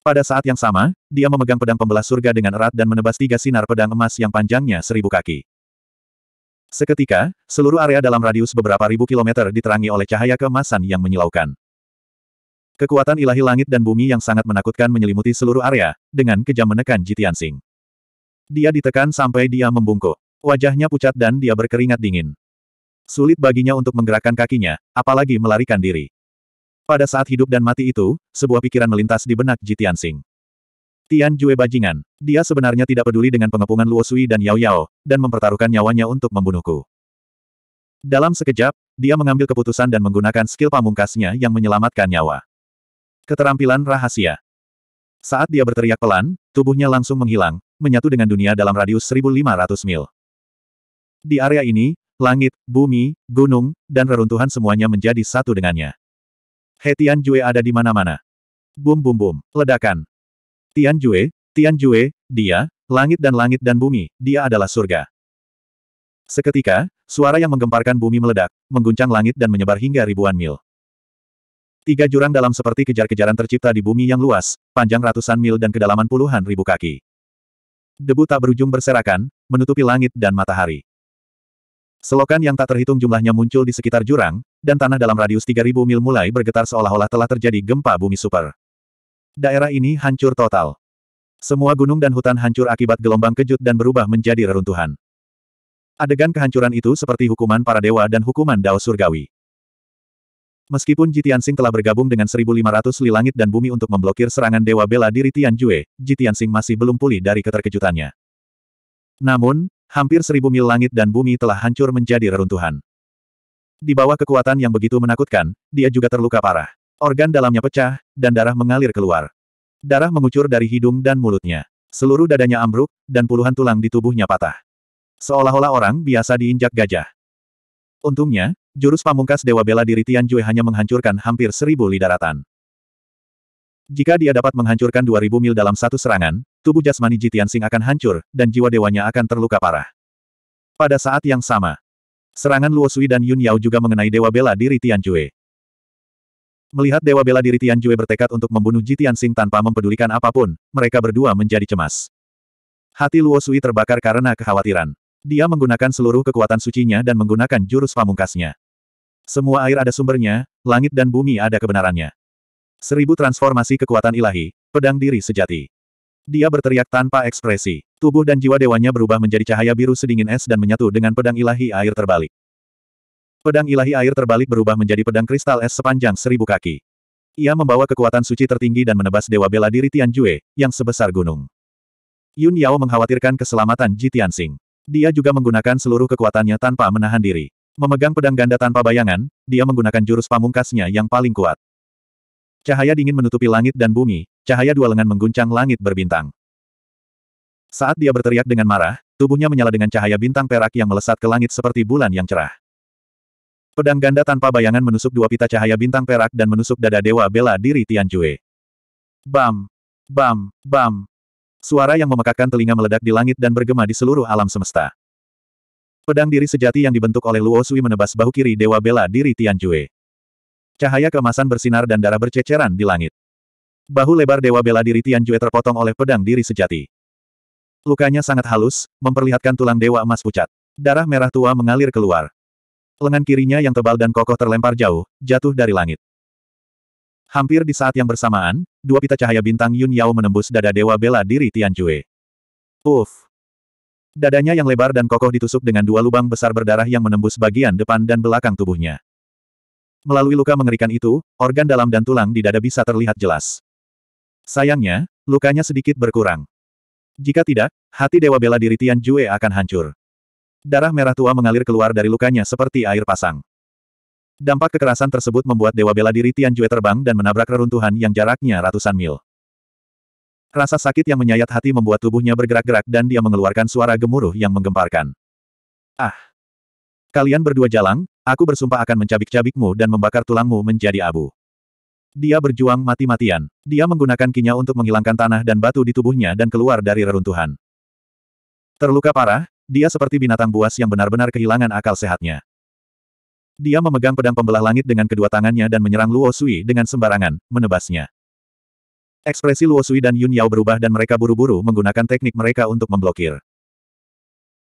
Pada saat yang sama, dia memegang pedang pembelah surga dengan erat dan menebas tiga sinar pedang emas yang panjangnya seribu kaki. Seketika, seluruh area dalam radius beberapa ribu kilometer diterangi oleh cahaya keemasan yang menyilaukan. Kekuatan ilahi langit dan bumi yang sangat menakutkan menyelimuti seluruh area, dengan kejam menekan Jitian Sing. Dia ditekan sampai dia membungkuk. Wajahnya pucat dan dia berkeringat dingin. Sulit baginya untuk menggerakkan kakinya, apalagi melarikan diri. Pada saat hidup dan mati itu, sebuah pikiran melintas di benak Jitian Sing. Tian Jue bajingan. Dia sebenarnya tidak peduli dengan pengepungan Luo Sui dan Yao Yao, dan mempertaruhkan nyawanya untuk membunuhku. Dalam sekejap, dia mengambil keputusan dan menggunakan skill pamungkasnya yang menyelamatkan nyawa. Keterampilan rahasia. Saat dia berteriak pelan, tubuhnya langsung menghilang, menyatu dengan dunia dalam radius 1500 mil. Di area ini, langit, bumi, gunung, dan reruntuhan semuanya menjadi satu dengannya. Hetian Jue ada di mana-mana. Bum bum bum, ledakan. Tian Jue, Tian Jue, dia, langit dan langit dan bumi, dia adalah surga. Seketika, suara yang menggemparkan bumi meledak, mengguncang langit dan menyebar hingga ribuan mil. Tiga jurang dalam seperti kejar-kejaran tercipta di bumi yang luas, panjang ratusan mil dan kedalaman puluhan ribu kaki. Debu tak berujung berserakan, menutupi langit dan matahari. Selokan yang tak terhitung jumlahnya muncul di sekitar jurang, dan tanah dalam radius 3000 mil mulai bergetar seolah-olah telah terjadi gempa bumi super. Daerah ini hancur total. Semua gunung dan hutan hancur akibat gelombang kejut dan berubah menjadi reruntuhan. Adegan kehancuran itu seperti hukuman para dewa dan hukuman Dao Surgawi. Meskipun Jitiansing telah bergabung dengan 1500 li langit dan bumi untuk memblokir serangan Dewa Bela Diri Tianjue, Jitiansing masih belum pulih dari keterkejutannya. Namun, hampir 1.000 mil langit dan bumi telah hancur menjadi reruntuhan. Di bawah kekuatan yang begitu menakutkan, dia juga terluka parah. Organ dalamnya pecah, dan darah mengalir keluar. Darah mengucur dari hidung dan mulutnya. Seluruh dadanya ambruk, dan puluhan tulang di tubuhnya patah. Seolah-olah orang biasa diinjak gajah. Untungnya, jurus pamungkas Dewa Bela diri Tian Jue hanya menghancurkan hampir seribu lidaratan. Jika dia dapat menghancurkan dua ribu mil dalam satu serangan, tubuh jasmani Jitian Sing akan hancur, dan jiwa dewanya akan terluka parah. Pada saat yang sama, serangan Luo Sui dan Yun Yao juga mengenai Dewa Bela diri Tian Jue. Melihat Dewa Bela diri Tian Jue bertekad untuk membunuh Jitian Sing tanpa mempedulikan apapun, mereka berdua menjadi cemas. Hati Luo Sui terbakar karena kekhawatiran. Dia menggunakan seluruh kekuatan sucinya dan menggunakan jurus pamungkasnya. Semua air ada sumbernya, langit dan bumi ada kebenarannya. Seribu transformasi kekuatan ilahi, pedang diri sejati. Dia berteriak tanpa ekspresi. Tubuh dan jiwa dewanya berubah menjadi cahaya biru sedingin es dan menyatu dengan pedang ilahi air terbalik. Pedang ilahi air terbalik berubah menjadi pedang kristal es sepanjang seribu kaki. Ia membawa kekuatan suci tertinggi dan menebas Dewa Bela Diri Tianjue, yang sebesar gunung. Yun Yao mengkhawatirkan keselamatan Ji Tianxing. Dia juga menggunakan seluruh kekuatannya tanpa menahan diri. Memegang pedang ganda tanpa bayangan, dia menggunakan jurus pamungkasnya yang paling kuat. Cahaya dingin menutupi langit dan bumi, cahaya dua lengan mengguncang langit berbintang. Saat dia berteriak dengan marah, tubuhnya menyala dengan cahaya bintang perak yang melesat ke langit seperti bulan yang cerah. Pedang ganda tanpa bayangan menusuk dua pita cahaya bintang perak dan menusuk dada dewa bela diri Tianjue. Bam! Bam! Bam! Suara yang memekakkan telinga meledak di langit dan bergema di seluruh alam semesta. Pedang diri sejati yang dibentuk oleh Luo Sui menebas bahu kiri Dewa Bela diri Tianjue. Cahaya kemasan bersinar dan darah berceceran di langit. Bahu lebar Dewa Bela diri Tianjue terpotong oleh pedang diri sejati. Lukanya sangat halus, memperlihatkan tulang Dewa Emas pucat. Darah merah tua mengalir keluar. Lengan kirinya yang tebal dan kokoh terlempar jauh, jatuh dari langit. Hampir di saat yang bersamaan, dua pita cahaya bintang Yun Yao menembus dada Dewa Bela Diri Jue. Uff! Dadanya yang lebar dan kokoh ditusuk dengan dua lubang besar berdarah yang menembus bagian depan dan belakang tubuhnya. Melalui luka mengerikan itu, organ dalam dan tulang di dada bisa terlihat jelas. Sayangnya, lukanya sedikit berkurang. Jika tidak, hati Dewa Bela Diri Jue akan hancur. Darah merah tua mengalir keluar dari lukanya seperti air pasang. Dampak kekerasan tersebut membuat Dewa Bela Diri Tian Jue terbang dan menabrak reruntuhan yang jaraknya ratusan mil. Rasa sakit yang menyayat hati membuat tubuhnya bergerak-gerak dan dia mengeluarkan suara gemuruh yang menggemparkan. Ah! Kalian berdua jalang, aku bersumpah akan mencabik-cabikmu dan membakar tulangmu menjadi abu. Dia berjuang mati-matian. Dia menggunakan kinya untuk menghilangkan tanah dan batu di tubuhnya dan keluar dari reruntuhan. Terluka parah, dia seperti binatang buas yang benar-benar kehilangan akal sehatnya. Dia memegang pedang pembelah langit dengan kedua tangannya dan menyerang Luo Sui dengan sembarangan, menebasnya. Ekspresi Luo Sui dan Yun Yao berubah dan mereka buru-buru menggunakan teknik mereka untuk memblokir.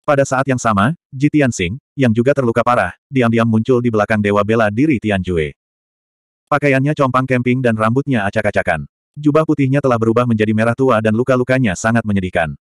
Pada saat yang sama, Ji Tianxing, yang juga terluka parah, diam-diam muncul di belakang Dewa Bela Diri Tianjue. Pakaiannya compang kemping dan rambutnya acak-acakan. Jubah putihnya telah berubah menjadi merah tua dan luka-lukanya sangat menyedihkan.